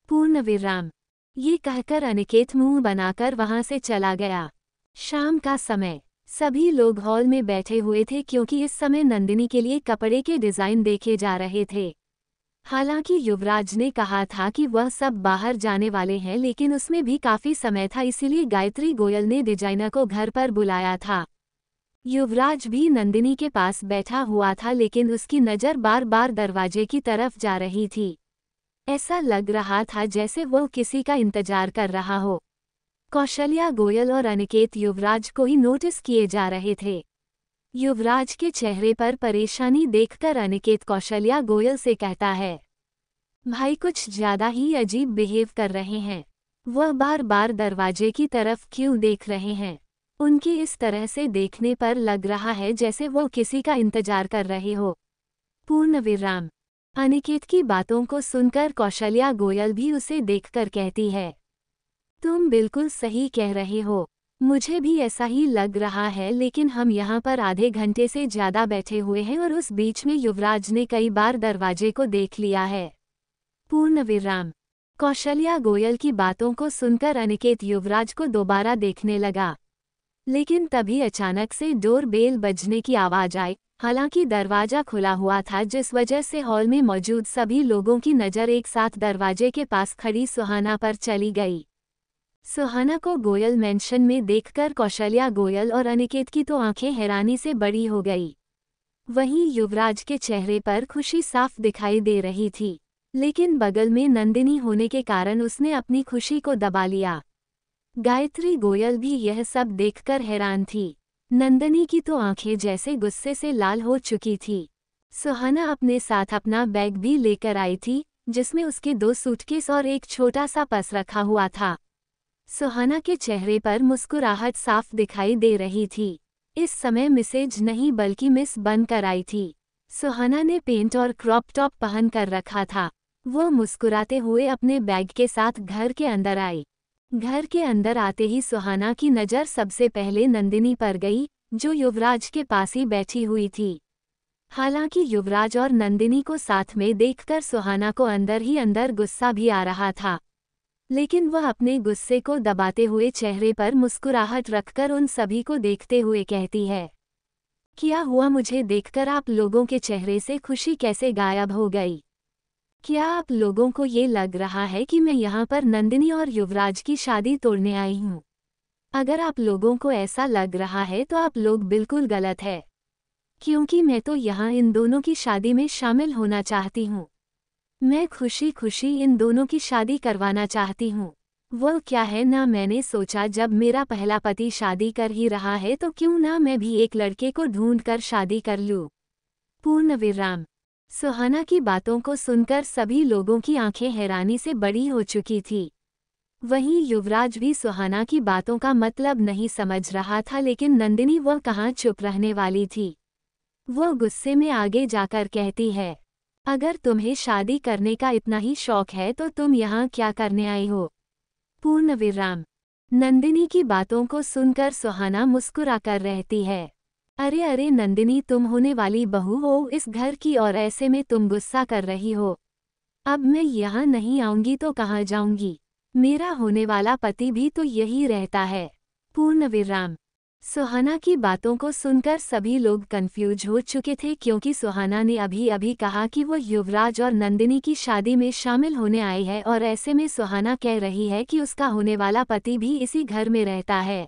पूर्ण विराम ये कहकर अनिकेत मुंह बनाकर वहां से चला गया शाम का समय सभी लोग हॉल में बैठे हुए थे क्योंकि इस समय नंदिनी के लिए कपड़े के डिज़ाइन देखे जा रहे थे हालांकि युवराज ने कहा था कि वह सब बाहर जाने वाले हैं लेकिन उसमें भी काफ़ी समय था इसीलिए गायत्री गोयल ने डिजाइनर को घर पर बुलाया था युवराज भी नंदिनी के पास बैठा हुआ था लेकिन उसकी नज़र बार बार दरवाजे की तरफ जा रही थी ऐसा लग रहा था जैसे वह किसी का इंतजार कर रहा हो कौशल्या गोयल और अनिकेत युवराज को ही नोटिस किए जा रहे थे युवराज के चेहरे पर परेशानी देखकर अनिकेत कौशल्या गोयल से कहता है भाई कुछ ज्यादा ही अजीब बिहेव कर रहे हैं वह बार बार दरवाजे की तरफ क्यों देख रहे हैं उनकी इस तरह से देखने पर लग रहा है जैसे वो किसी का इंतजार कर रहे हो पूर्ण विराम अनिकेत की बातों को सुनकर कौशल्या गोयल भी उसे देखकर कहती है तुम बिल्कुल सही कह रहे हो मुझे भी ऐसा ही लग रहा है लेकिन हम यहाँ पर आधे घंटे से ज़्यादा बैठे हुए हैं और उस बीच में युवराज ने कई बार दरवाजे को देख लिया है पूर्ण विराम कौशल्या गोयल की बातों को सुनकर अनिकेत युवराज को दोबारा देखने लगा लेकिन तभी अचानक से डोर बेल बजने की आवाज़ आई हालांकि दरवाज़ा खुला हुआ था जिस वजह से हॉल में मौजूद सभी लोगों की नज़र एक साथ दरवाजे के पास खड़ी सुहाना पर चली गई सुहाना को गोयल मेंशन में देखकर कौशल्या गोयल और अनिकेत की तो आंखें हैरानी से बड़ी हो गई वहीं युवराज के चेहरे पर खुशी साफ दिखाई दे रही थी लेकिन बगल में नंदिनी होने के कारण उसने अपनी खुशी को दबा लिया गायत्री गोयल भी यह सब देखकर हैरान थी नंदिनी की तो आंखें जैसे गुस्से से लाल हो चुकी थी सुहाना अपने साथ अपना बैग भी लेकर आई थी जिसमें उसके दो सूटकेस और एक छोटा सा पस रखा हुआ था सुहाना के चेहरे पर मुस्कुराहट साफ दिखाई दे रही थी इस समय मिसेज नहीं बल्कि मिस बन कर आई थी सुहाना ने पेंट और क्रॉप टॉप पहन कर रखा था वो मुस्कुराते हुए अपने बैग के साथ घर के अंदर आई घर के अंदर आते ही सुहाना की नज़र सबसे पहले नंदिनी पर गई जो युवराज के पास ही बैठी हुई थी हालांकि युवराज और नंदिनी को साथ में देखकर सुहाना को अंदर ही अंदर गुस्सा भी आ रहा था लेकिन वह अपने गुस्से को दबाते हुए चेहरे पर मुस्कुराहट रखकर उन सभी को देखते हुए कहती है क्या हुआ मुझे देखकर आप लोगों के चेहरे से खुशी कैसे गायब हो गई क्या आप लोगों को ये लग रहा है कि मैं यहाँ पर नंदिनी और युवराज की शादी तोड़ने आई हूँ अगर आप लोगों को ऐसा लग रहा है तो आप लोग बिल्कुल गलत है क्योंकि मैं तो यहाँ इन दोनों की शादी में शामिल होना चाहती हूँ मैं खुशी खुशी इन दोनों की शादी करवाना चाहती हूँ वो क्या है ना मैंने सोचा जब मेरा पहला पति शादी कर ही रहा है तो क्यों ना मैं भी एक लड़के को ढूंढ कर शादी कर लूँ पूर्ण विराम सुहाना की बातों को सुनकर सभी लोगों की आंखें हैरानी से बड़ी हो चुकी थी वहीं युवराज भी सुहाना की बातों का मतलब नहीं समझ रहा था लेकिन नंदिनी वह कहाँ चुप रहने वाली थी वो गुस्से में आगे जाकर कहती है अगर तुम्हें शादी करने का इतना ही शौक है तो तुम यहाँ क्या करने आए हो पूर्ण विराम नंदिनी की बातों को सुनकर सुहाना मुस्कुरा कर रहती है अरे अरे नंदिनी तुम होने वाली बहू हो इस घर की और ऐसे में तुम गुस्सा कर रही हो अब मैं यहाँ नहीं आऊंगी तो कहाँ जाऊंगी मेरा होने वाला पति भी तो यही रहता है पूर्ण विराम सुहाना की बातों को सुनकर सभी लोग कंफ्यूज हो चुके थे क्योंकि सुहाना ने अभी अभी कहा कि वो युवराज और नंदिनी की शादी में शामिल होने आई है और ऐसे में सुहाना कह रही है कि उसका होने वाला पति भी इसी घर में रहता है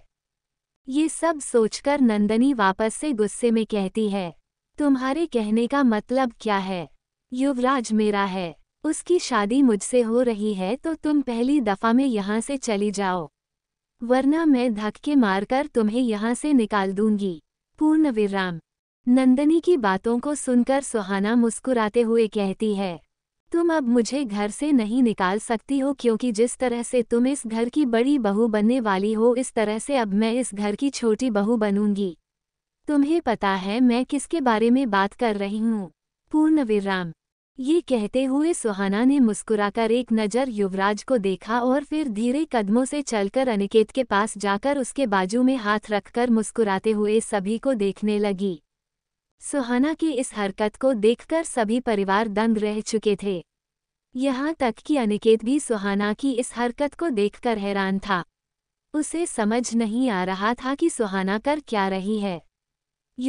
ये सब सोचकर नंदिनी वापस से गुस्से में कहती है तुम्हारे कहने का मतलब क्या है युवराज मेरा है उसकी शादी मुझसे हो रही है तो तुम पहली दफ़ा में यहाँ से चली जाओ वरना मैं धक्के मारकर तुम्हें यहाँ से निकाल दूंगी पूर्ण विराम नंदनी की बातों को सुनकर सुहाना मुस्कुराते हुए कहती है तुम अब मुझे घर से नहीं निकाल सकती हो क्योंकि जिस तरह से तुम इस घर की बड़ी बहू बनने वाली हो इस तरह से अब मैं इस घर की छोटी बहू बनूंगी तुम्हें पता है मैं किसके बारे में बात कर रही हूँ पूर्ण विराम ये कहते हुए सुहाना ने मुस्कुराकर एक नज़र युवराज को देखा और फिर धीरे कदमों से चलकर अनिकेत के पास जाकर उसके बाजू में हाथ रखकर मुस्कुराते हुए सभी को देखने लगी सुहाना की इस हरकत को देखकर सभी परिवार दंग रह चुके थे यहाँ तक कि अनिकेत भी सुहाना की इस हरकत को देखकर हैरान था उसे समझ नहीं आ रहा था कि सुहाना कर क्या रही है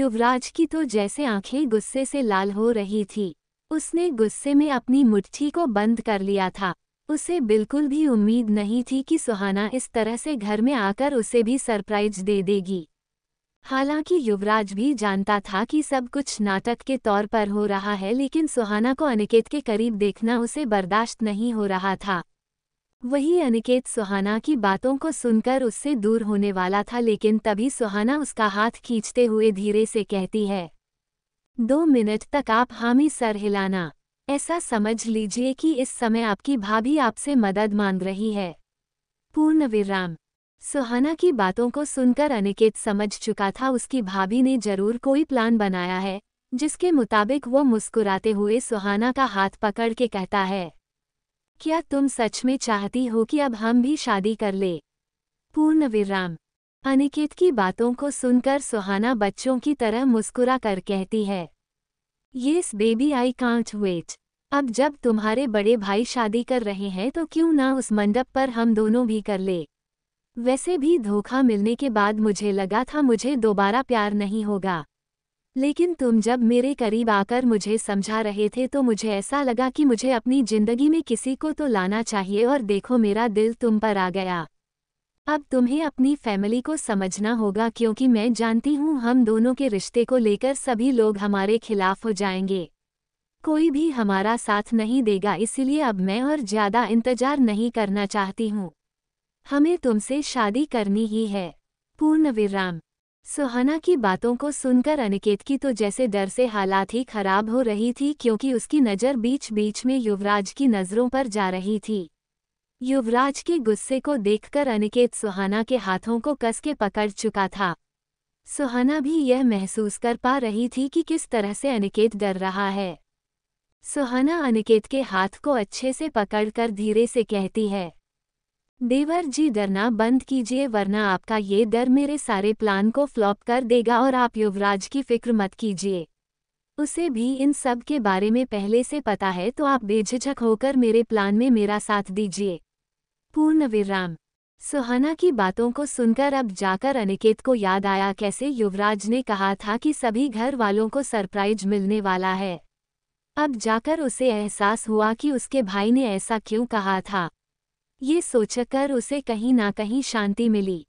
युवराज की तो जैसे आंखें गुस्से से लाल हो रही थी उसने गुस्से में अपनी मुट्ठी को बंद कर लिया था उसे बिल्कुल भी उम्मीद नहीं थी कि सुहाना इस तरह से घर में आकर उसे भी सरप्राइज दे देगी हालांकि युवराज भी जानता था कि सब कुछ नाटक के तौर पर हो रहा है लेकिन सुहाना को अनिकेत के करीब देखना उसे बर्दाश्त नहीं हो रहा था वही अनिकेत सुहाना की बातों को सुनकर उससे दूर होने वाला था लेकिन तभी सुहाना उसका हाथ खींचते हुए धीरे से कहती है दो मिनट तक आप हामी सर हिलाना ऐसा समझ लीजिए कि इस समय आपकी भाभी आपसे मदद मांग रही है पूर्ण विराम सुहाना की बातों को सुनकर अनिकेत समझ चुका था उसकी भाभी ने जरूर कोई प्लान बनाया है जिसके मुताबिक वो मुस्कुराते हुए सुहाना का हाथ पकड़ के कहता है क्या तुम सच में चाहती हो कि अब हम भी शादी कर ले पूर्ण विराम अनिकेत की बातों को सुनकर सुहाना बच्चों की तरह मुस्कुरा कर कहती है yes baby I can't wait अब जब तुम्हारे बड़े भाई शादी कर रहे हैं तो क्यों ना उस मंडप पर हम दोनों भी कर ले वैसे भी धोखा मिलने के बाद मुझे लगा था मुझे दोबारा प्यार नहीं होगा लेकिन तुम जब मेरे करीब आकर मुझे समझा रहे थे तो मुझे ऐसा लगा कि मुझे अपनी ज़िंदगी में किसी को तो लाना चाहिए और देखो मेरा दिल तुम पर आ गया अब तुम्हें अपनी फैमिली को समझना होगा क्योंकि मैं जानती हूँ हम दोनों के रिश्ते को लेकर सभी लोग हमारे खिलाफ हो जाएंगे कोई भी हमारा साथ नहीं देगा इसलिए अब मैं और ज़्यादा इंतजार नहीं करना चाहती हूँ हमें तुमसे शादी करनी ही है पूर्ण विराम सुहाना की बातों को सुनकर अनिकेत की तो जैसे डर से हालात ही खराब हो रही थी क्योंकि उसकी नज़र बीच बीच में युवराज की नज़रों पर जा रही थी युवराज के गुस्से को देखकर अनिकेत सुहाना के हाथों को कस के पकड़ चुका था सुहाना भी यह महसूस कर पा रही थी कि किस तरह से अनिकेत डर रहा है सुहाना अनिकेत के हाथ को अच्छे से पकड़कर धीरे से कहती है देवर जी डरना बंद कीजिए वरना आपका ये डर मेरे सारे प्लान को फ्लॉप कर देगा और आप युवराज की फिक्र मत कीजिए उसे भी इन सब के बारे में पहले से पता है तो आप बेझिझक होकर मेरे प्लान में मेरा साथ दीजिए पूर्ण विराम सुहाना की बातों को सुनकर अब जाकर अनिकेत को याद आया कैसे युवराज ने कहा था कि सभी घर वालों को सरप्राइज मिलने वाला है अब जाकर उसे एहसास हुआ कि उसके भाई ने ऐसा क्यों कहा था ये सोचकर उसे कहीं ना कहीं शांति मिली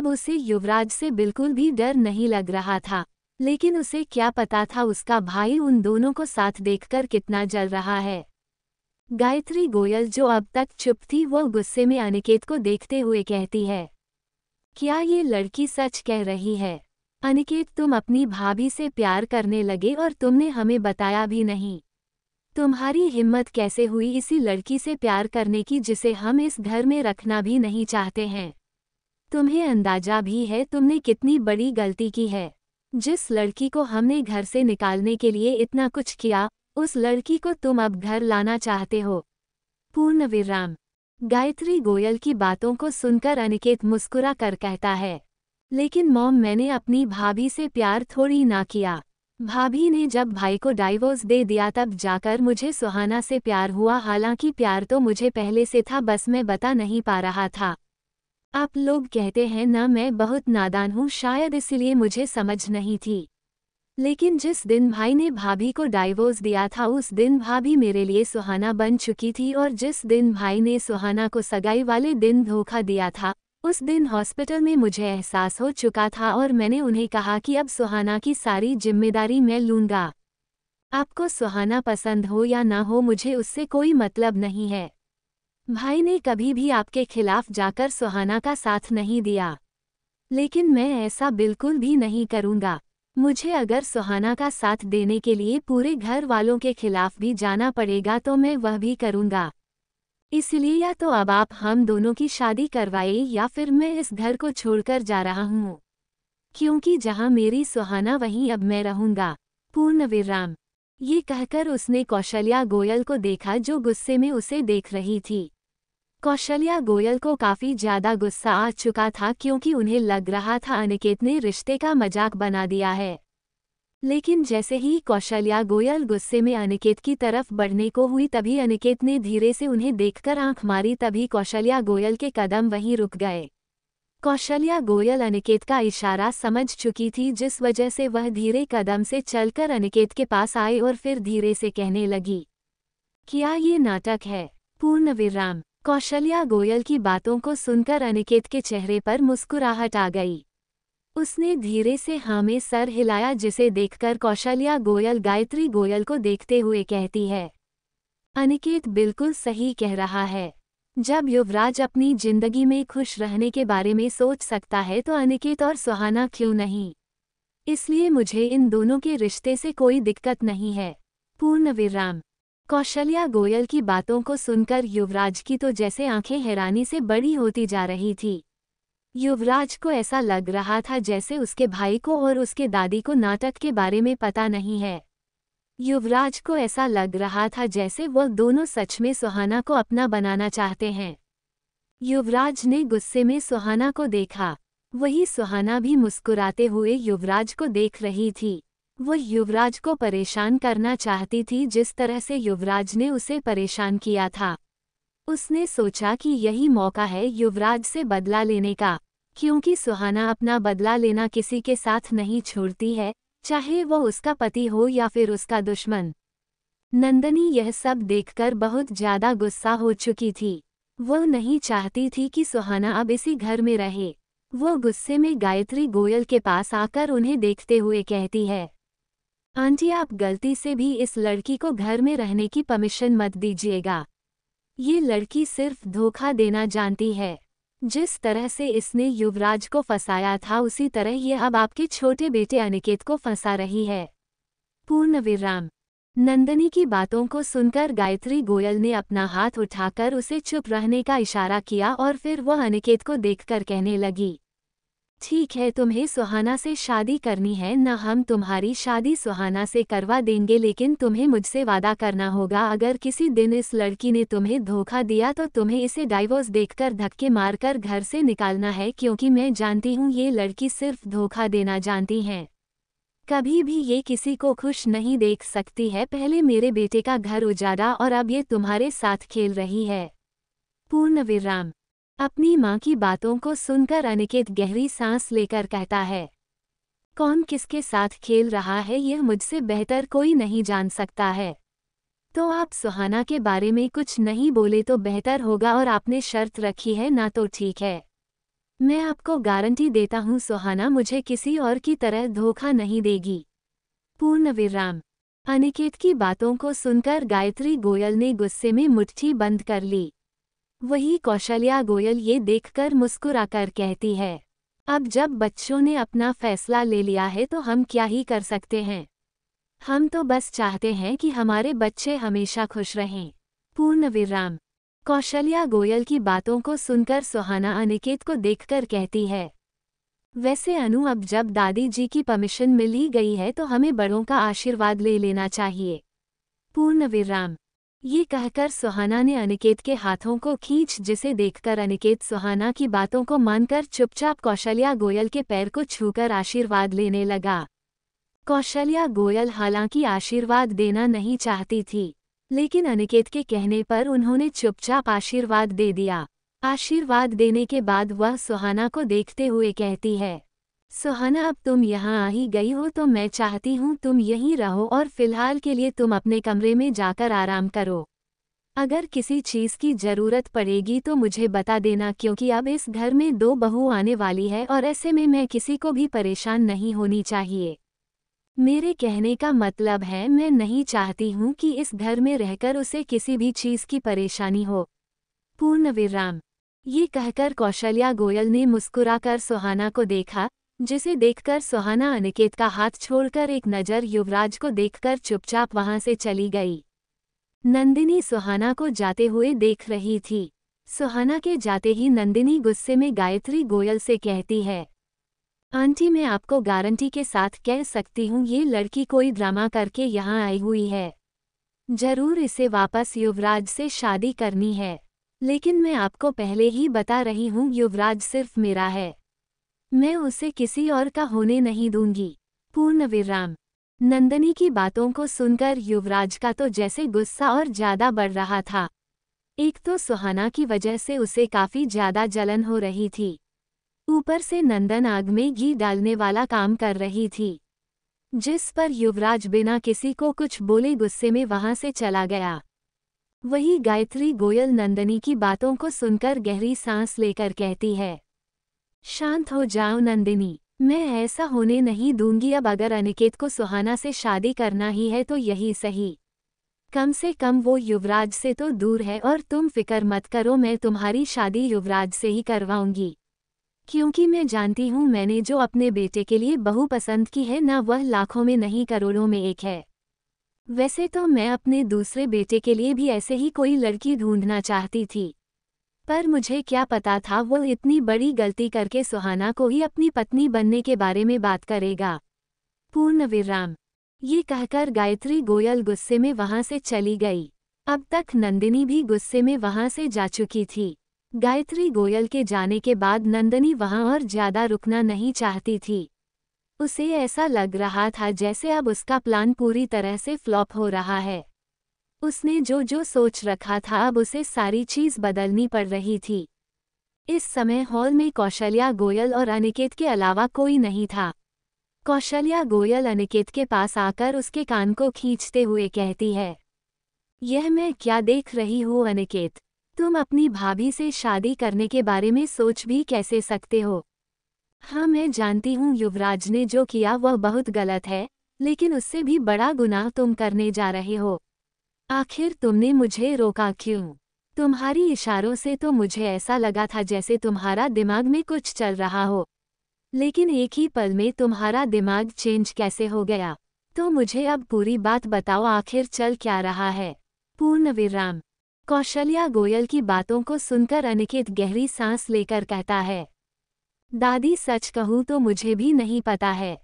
अब उसे युवराज से बिल्कुल भी डर नहीं लग रहा था लेकिन उसे क्या पता था उसका भाई उन दोनों को साथ देखकर कितना जल रहा है गायत्री गोयल जो अब तक चुप थी वह गुस्से में अनिकेत को देखते हुए कहती है क्या ये लड़की सच कह रही है अनिकेत तुम अपनी भाभी से प्यार करने लगे और तुमने हमें बताया भी नहीं तुम्हारी हिम्मत कैसे हुई इसी लड़की से प्यार करने की जिसे हम इस घर में रखना भी नहीं चाहते हैं तुम्हें अंदाजा भी है तुमने कितनी बड़ी गलती की है जिस लड़की को हमने घर से निकालने के लिए इतना कुछ किया उस लड़की को तुम अब घर लाना चाहते हो पूर्ण विराम गायत्री गोयल की बातों को सुनकर अनिकेत मुस्कुरा कर कहता है लेकिन मॉम मैंने अपनी भाभी से प्यार थोड़ी ना किया भाभी ने जब भाई को डाइवोर्स दे दिया तब जाकर मुझे सुहाना से प्यार हुआ हालांकि प्यार तो मुझे पहले से था बस मैं बता नहीं पा रहा था आप लोग कहते हैं ना मैं बहुत नादान हूँ शायद इसलिए मुझे समझ नहीं थी लेकिन जिस दिन भाई ने भाभी को डाइवोर्स दिया था उस दिन भाभी मेरे लिए सुहाना बन चुकी थी और जिस दिन भाई ने सुहाना को सगाई वाले दिन धोखा दिया था उस दिन हॉस्पिटल में मुझे एहसास हो चुका था और मैंने उन्हें कहा कि अब सुहाना की सारी जिम्मेदारी मैं लूँगा आपको सुहाना पसंद हो या ना हो मुझे उससे कोई मतलब नहीं है भाई ने कभी भी आपके खिलाफ जाकर सुहाना का साथ नहीं दिया लेकिन मैं ऐसा बिल्कुल भी नहीं करूँगा मुझे अगर सुहाना का साथ देने के लिए पूरे घर वालों के खिलाफ भी जाना पड़ेगा तो मैं वह भी करूँगा इसलिए या तो अब आप हम दोनों की शादी करवाए या फिर मैं इस घर को छोड़कर जा रहा हूँ क्योंकि जहाँ मेरी सुहाना वहीं अब मैं रहूँगा पूर्ण विराम ये कहकर उसने कौशल्या गोयल को देखा जो गुस्से में उसे देख रही थी कौशल्या गोयल को काफ़ी ज़्यादा गुस्सा आ चुका था क्योंकि उन्हें लग रहा था अनिकेत ने रिश्ते का मजाक बना दिया है लेकिन जैसे ही कौशल्या गोयल गुस्से में अनिकेत की तरफ बढ़ने को हुई तभी अनिकेत ने धीरे से उन्हें देखकर आंख मारी तभी कौशल्या गोयल के कदम वहीं रुक गए कौशल्या गोयल अनिकेत का इशारा समझ चुकी थी जिस वजह से वह धीरे कदम से चलकर अनिकेत के पास आए और फिर धीरे से कहने लगी क्या ये नाटक है पूर्ण विराम कौशल्या गोयल की बातों को सुनकर अनिकेत के चेहरे पर मुस्कुराहट आ गई उसने धीरे से हाँ में सर हिलाया जिसे देखकर कौशल्या गोयल गायत्री गोयल को देखते हुए कहती है अनिकेत बिल्कुल सही कह रहा है जब युवराज अपनी जिंदगी में खुश रहने के बारे में सोच सकता है तो अनिकेत और सुहाना क्यों नहीं इसलिए मुझे इन दोनों के रिश्ते से कोई दिक्कत नहीं है पूर्ण विराम कौशल्या गोयल की बातों को सुनकर युवराज की तो जैसे आंखें हैरानी से बड़ी होती जा रही थी युवराज को ऐसा लग रहा था जैसे उसके भाई को और उसके दादी को नाटक के बारे में पता नहीं है युवराज को ऐसा लग रहा था जैसे वह दोनों सच में सुहाना को अपना बनाना चाहते हैं युवराज ने गुस्से में सुहाना को देखा वही सुहाना भी मुस्कुराते हुए युवराज को देख रही थी वो युवराज को परेशान करना चाहती थी जिस तरह से युवराज ने उसे परेशान किया था उसने सोचा कि यही मौका है युवराज से बदला लेने का क्योंकि सुहाना अपना बदला लेना किसी के साथ नहीं छोड़ती है चाहे वो उसका पति हो या फिर उसका दुश्मन नंदनी यह सब देखकर बहुत ज्यादा गुस्सा हो चुकी थी वो नहीं चाहती थी कि सुहाना अब इसी घर में रहे वो गुस्से में गायत्री गोयल के पास आकर उन्हें देखते हुए कहती है आंटी आप गलती से भी इस लड़की को घर में रहने की परमिशन मत दीजिएगा ये लड़की सिर्फ धोखा देना जानती है जिस तरह से इसने युवराज को फंसाया था उसी तरह ये अब आपके छोटे बेटे अनिकेत को फंसा रही है पूर्ण विराम नंदनी की बातों को सुनकर गायत्री गोयल ने अपना हाथ उठाकर उसे चुप रहने का इशारा किया और फिर वह अनिकेत को देखकर कहने लगी ठीक है तुम्हें सुहाना से शादी करनी है न हम तुम्हारी शादी सुहाना से करवा देंगे लेकिन तुम्हें मुझसे वादा करना होगा अगर किसी दिन इस लड़की ने तुम्हें धोखा दिया तो तुम्हें इसे डाइवोर्स देखकर धक्के मारकर घर से निकालना है क्योंकि मैं जानती हूँ ये लड़की सिर्फ धोखा देना जानती हैं कभी भी ये किसी को खुश नहीं देख सकती है पहले मेरे बेटे का घर उजाड़ा और अब ये तुम्हारे साथ खेल रही है पूर्ण विराम अपनी माँ की बातों को सुनकर अनिकेत गहरी सांस लेकर कहता है कौन किसके साथ खेल रहा है यह मुझसे बेहतर कोई नहीं जान सकता है तो आप सुहाना के बारे में कुछ नहीं बोले तो बेहतर होगा और आपने शर्त रखी है ना तो ठीक है मैं आपको गारंटी देता हूँ सुहाना मुझे किसी और की तरह धोखा नहीं देगी पूर्ण विराम अनिकेत की बातों को सुनकर गायत्री गोयल ने गुस्से में मुट्ठी बंद कर ली वही कौशल्या गोयल ये देखकर मुस्कुराकर कहती है अब जब बच्चों ने अपना फैसला ले लिया है तो हम क्या ही कर सकते हैं हम तो बस चाहते हैं कि हमारे बच्चे हमेशा खुश रहें पूर्ण विराम कौशल्या गोयल की बातों को सुनकर सुहाना अनिकेत को देखकर कहती है वैसे अनु अब जब दादी जी की परमिशन मिल ही गई है तो हमें बड़ों का आशीर्वाद ले लेना चाहिए पूर्ण विराम ये कहकर सुहाना ने अनिकेत के हाथों को खींच जिसे देखकर अनिकेत सुहाना की बातों को मानकर चुपचाप कौशल्या गोयल के पैर को छूकर आशीर्वाद लेने लगा कौशल्या गोयल हालांकि आशीर्वाद देना नहीं चाहती थी लेकिन अनिकेत के कहने पर उन्होंने चुपचाप आशीर्वाद दे दिया आशीर्वाद देने के बाद वह सुहाना को देखते हुए कहती है सुहाना अब तुम यहाँ आ ही गई हो तो मैं चाहती हूँ तुम यहीं रहो और फिलहाल के लिए तुम अपने कमरे में जाकर आराम करो अगर किसी चीज़ की ज़रूरत पड़ेगी तो मुझे बता देना क्योंकि अब इस घर में दो बहू आने वाली है और ऐसे में मैं किसी को भी परेशान नहीं होनी चाहिए मेरे कहने का मतलब है मैं नहीं चाहती हूँ कि इस घर में रहकर उसे किसी भी चीज़ की परेशानी हो पूर्ण विराम ये कहकर कौशल्या गोयल ने मुस्कुराकर सुहाना को देखा जिसे देखकर सुहाना अनिकेत का हाथ छोड़कर एक नज़र युवराज को देखकर चुपचाप वहां से चली गई नंदिनी सुहाना को जाते हुए देख रही थी सुहाना के जाते ही नंदिनी गुस्से में गायत्री गोयल से कहती है आंटी मैं आपको गारंटी के साथ कह सकती हूँ ये लड़की कोई ड्रामा करके यहाँ आई हुई है जरूर इसे वापस युवराज से शादी करनी है लेकिन मैं आपको पहले ही बता रही हूँ युवराज सिर्फ मेरा है मैं उसे किसी और का होने नहीं दूंगी पूर्ण विराम नंदनी की बातों को सुनकर युवराज का तो जैसे गुस्सा और ज्यादा बढ़ रहा था एक तो सुहाना की वजह से उसे काफी ज्यादा जलन हो रही थी ऊपर से नंदन आग में घी डालने वाला काम कर रही थी जिस पर युवराज बिना किसी को कुछ बोले गुस्से में वहां से चला गया वही गायत्री गोयल नंदनी की बातों को सुनकर गहरी सांस लेकर कहती है शांत हो जाओ नंदिनी मैं ऐसा होने नहीं दूंगी अब अगर अनिकेत को सुहाना से शादी करना ही है तो यही सही कम से कम वो युवराज से तो दूर है और तुम फिक्र मत करो मैं तुम्हारी शादी युवराज से ही करवाऊंगी क्योंकि मैं जानती हूँ मैंने जो अपने बेटे के लिए बहु पसंद की है ना वह लाखों में नहीं करोड़ों में एक है वैसे तो मैं अपने दूसरे बेटे के लिए भी ऐसे ही कोई लड़की ढूंढना चाहती थी पर मुझे क्या पता था वो इतनी बड़ी गलती करके सुहाना को ही अपनी पत्नी बनने के बारे में बात करेगा पूर्ण विराम ये कहकर गायत्री गोयल गुस्से में वहां से चली गई अब तक नंदिनी भी गुस्से में वहां से जा चुकी थी गायत्री गोयल के जाने के बाद नंदिनी वहां और ज्यादा रुकना नहीं चाहती थी उसे ऐसा लग रहा था जैसे अब उसका प्लान पूरी तरह से फ्लॉप हो रहा है उसने जो जो सोच रखा था अब उसे सारी चीज बदलनी पड़ रही थी इस समय हॉल में कौशल्या गोयल और अनिकेत के अलावा कोई नहीं था कौशल्या गोयल अनिकेत के पास आकर उसके कान को खींचते हुए कहती है यह मैं क्या देख रही हूँ अनिकेत तुम अपनी भाभी से शादी करने के बारे में सोच भी कैसे सकते हो हाँ मैं जानती हूँ युवराज ने जो किया वह बहुत गलत है लेकिन उससे भी बड़ा गुनाह तुम करने जा रहे हो आखिर तुमने मुझे रोका क्यों तुम्हारी इशारों से तो मुझे ऐसा लगा था जैसे तुम्हारा दिमाग में कुछ चल रहा हो लेकिन एक ही पल में तुम्हारा दिमाग चेंज कैसे हो गया तो मुझे अब पूरी बात बताओ आखिर चल क्या रहा है पूर्ण विराम कौशल्या गोयल की बातों को सुनकर अनिकेत गहरी सांस लेकर कहता है दादी सच कहूँ तो मुझे भी नहीं पता है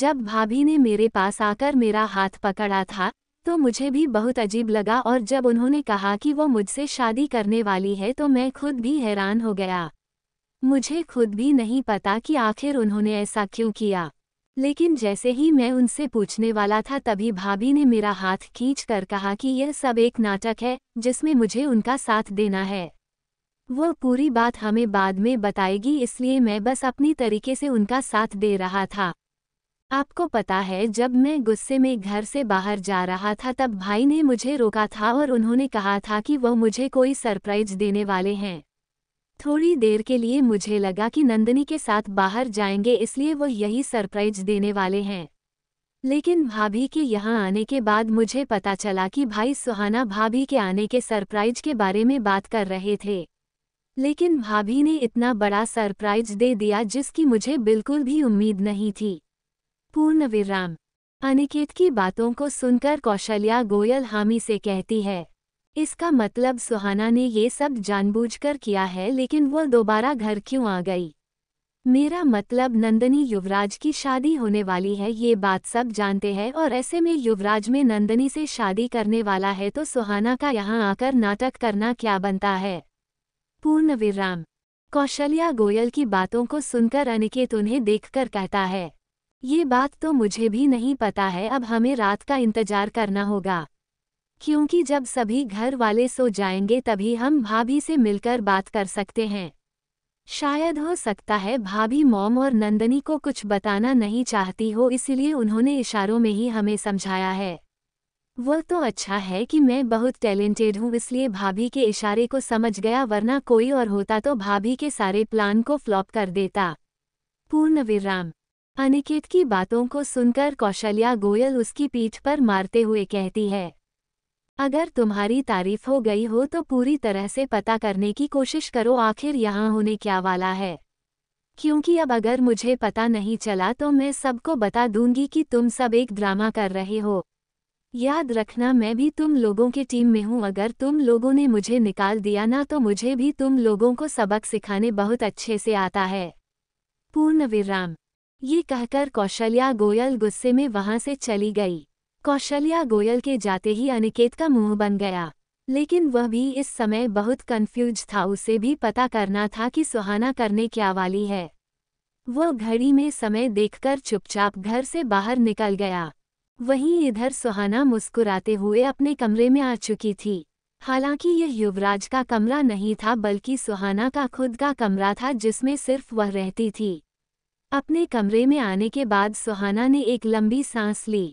जब भाभी ने मेरे पास आकर मेरा हाथ पकड़ा था तो मुझे भी बहुत अजीब लगा और जब उन्होंने कहा कि वो मुझसे शादी करने वाली है तो मैं खुद भी हैरान हो गया मुझे खुद भी नहीं पता कि आखिर उन्होंने ऐसा क्यों किया लेकिन जैसे ही मैं उनसे पूछने वाला था तभी भाभी ने मेरा हाथ खींच कर कहा कि यह सब एक नाटक है जिसमें मुझे उनका साथ देना है वो पूरी बात हमें बाद में बताएगी इसलिए मैं बस अपनी तरीके से उनका साथ दे रहा था आपको पता है जब मैं गुस्से में घर से बाहर जा रहा था तब भाई ने मुझे रोका था और उन्होंने कहा था कि वह मुझे कोई सरप्राइज देने वाले हैं थोड़ी देर के लिए मुझे लगा कि नंदनी के साथ बाहर जाएंगे इसलिए वह यही सरप्राइज देने वाले हैं लेकिन भाभी के यहाँ आने के बाद मुझे पता चला कि भाई सुहाना भाभी के आने के सरप्राइज के बारे में बात कर रहे थे लेकिन भाभी ने इतना बड़ा सरप्राइज दे दिया जिसकी मुझे बिल्कुल भी उम्मीद नहीं थी पूर्ण विराम अनिकेत की बातों को सुनकर कौशल्या गोयल हामी से कहती है इसका मतलब सुहाना ने ये सब जानबूझकर किया है लेकिन वो दोबारा घर क्यों आ गई मेरा मतलब नंदनी युवराज की शादी होने वाली है ये बात सब जानते हैं और ऐसे में युवराज में नंदनी से शादी करने वाला है तो सुहाना का यहाँ आकर नाटक करना क्या बनता है पूर्ण विराम कौशल्या गोयल की बातों को सुनकर अनिकेत उन्हें देखकर कहता है ये बात तो मुझे भी नहीं पता है अब हमें रात का इंतजार करना होगा क्योंकि जब सभी घर वाले सो जाएंगे तभी हम भाभी से मिलकर बात कर सकते हैं शायद हो सकता है भाभी मॉम और नंदनी को कुछ बताना नहीं चाहती हो इसलिए उन्होंने इशारों में ही हमें समझाया है वह तो अच्छा है कि मैं बहुत टैलेंटेड हूँ इसलिए भाभी के इशारे को समझ गया वरना कोई और होता तो भाभी के सारे प्लान को फ्लॉप कर देता पूर्ण विराम अनिकेत की बातों को सुनकर कौशल्या गोयल उसकी पीठ पर मारते हुए कहती है अगर तुम्हारी तारीफ हो गई हो तो पूरी तरह से पता करने की कोशिश करो आखिर यहाँ होने क्या वाला है क्योंकि अब अगर मुझे पता नहीं चला तो मैं सबको बता दूंगी कि तुम सब एक ड्रामा कर रहे हो याद रखना मैं भी तुम लोगों के टीम में हूँ अगर तुम लोगों ने मुझे निकाल दिया ना तो मुझे भी तुम लोगों को सबक सिखाने बहुत अच्छे से आता है पूर्ण विराम ये कहकर कौशल्या गोयल गुस्से में वहां से चली गई कौशल्या गोयल के जाते ही अनिकेत का मुंह बन गया लेकिन वह भी इस समय बहुत कंफ्यूज था उसे भी पता करना था कि सुहाना करने क्या वाली है वह घड़ी में समय देखकर चुपचाप घर से बाहर निकल गया वहीं इधर सुहाना मुस्कुराते हुए अपने कमरे में आ चुकी थी हालांकि यह युवराज का कमरा नहीं था बल्कि सुहाना का खुद का कमरा था जिसमें सिर्फ वह रहती थी अपने कमरे में आने के बाद सुहाना ने एक लंबी सांस ली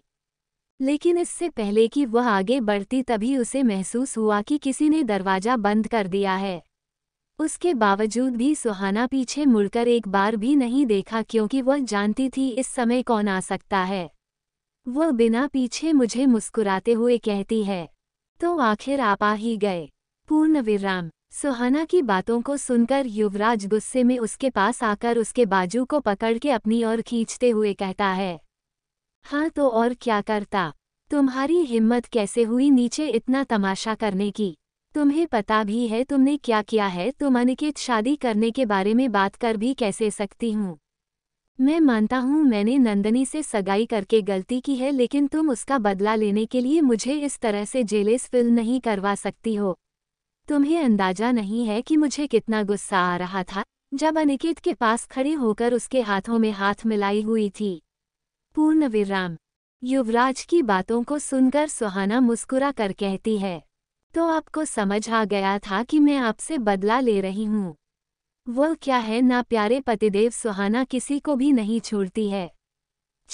लेकिन इससे पहले कि वह आगे बढ़ती तभी उसे महसूस हुआ कि किसी ने दरवाज़ा बंद कर दिया है उसके बावजूद भी सुहाना पीछे मुड़कर एक बार भी नहीं देखा क्योंकि वह जानती थी इस समय कौन आ सकता है वह बिना पीछे मुझे मुस्कुराते हुए कहती है तो आखिर आप आ ही गए पूर्ण विराम सुहाना की बातों को सुनकर युवराज गुस्से में उसके पास आकर उसके बाजू को पकड़ के अपनी ओर खींचते हुए कहता है हाँ तो और क्या करता तुम्हारी हिम्मत कैसे हुई नीचे इतना तमाशा करने की तुम्हें पता भी है तुमने क्या किया है तुम अनिकेत शादी करने के बारे में बात कर भी कैसे सकती हूँ मैं मानता हूँ मैंने नंदनी से सगाई करके गलती की है लेकिन तुम उसका बदला लेने के लिए मुझे इस तरह से जेलेस फिल नहीं करवा सकती हो तुम्हें अंदाजा नहीं है कि मुझे कितना गुस्सा आ रहा था जब अनिकेत के पास खड़ी होकर उसके हाथों में हाथ मिलाई हुई थी पूर्ण विराम युवराज की बातों को सुनकर सुहाना मुस्कुरा कर कहती है तो आपको समझ आ गया था कि मैं आपसे बदला ले रही हूँ वो क्या है ना प्यारे पतिदेव सुहाना किसी को भी नहीं छोड़ती है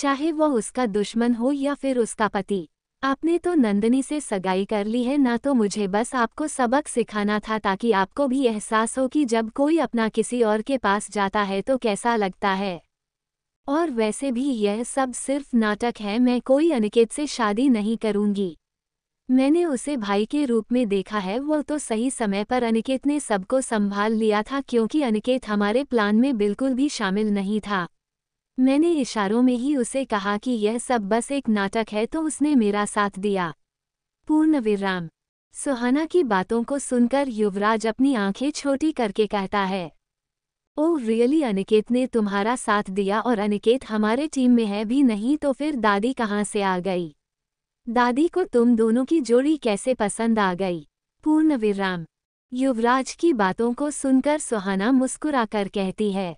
चाहे वो उसका दुश्मन हो या फिर उसका पति आपने तो नंदनी से सगाई कर ली है ना तो मुझे बस आपको सबक सिखाना था ताकि आपको भी एहसास हो कि जब कोई अपना किसी और के पास जाता है तो कैसा लगता है और वैसे भी यह सब सिर्फ नाटक है मैं कोई अनिकेत से शादी नहीं करूंगी मैंने उसे भाई के रूप में देखा है वो तो सही समय पर अनिकेत ने सबको संभाल लिया था क्योंकि अनिकेत हमारे प्लान में बिल्कुल भी शामिल नहीं था मैंने इशारों में ही उसे कहा कि यह सब बस एक नाटक है तो उसने मेरा साथ दिया पूर्ण विराम सुहाना की बातों को सुनकर युवराज अपनी आंखें छोटी करके कहता है ओह रियली अनिकेत ने तुम्हारा साथ दिया और अनिकेत हमारे टीम में है भी नहीं तो फिर दादी कहाँ से आ गई दादी को तुम दोनों की जोड़ी कैसे पसंद आ गई पूर्ण विराम युवराज की बातों को सुनकर सुहाना मुस्कुराकर कहती है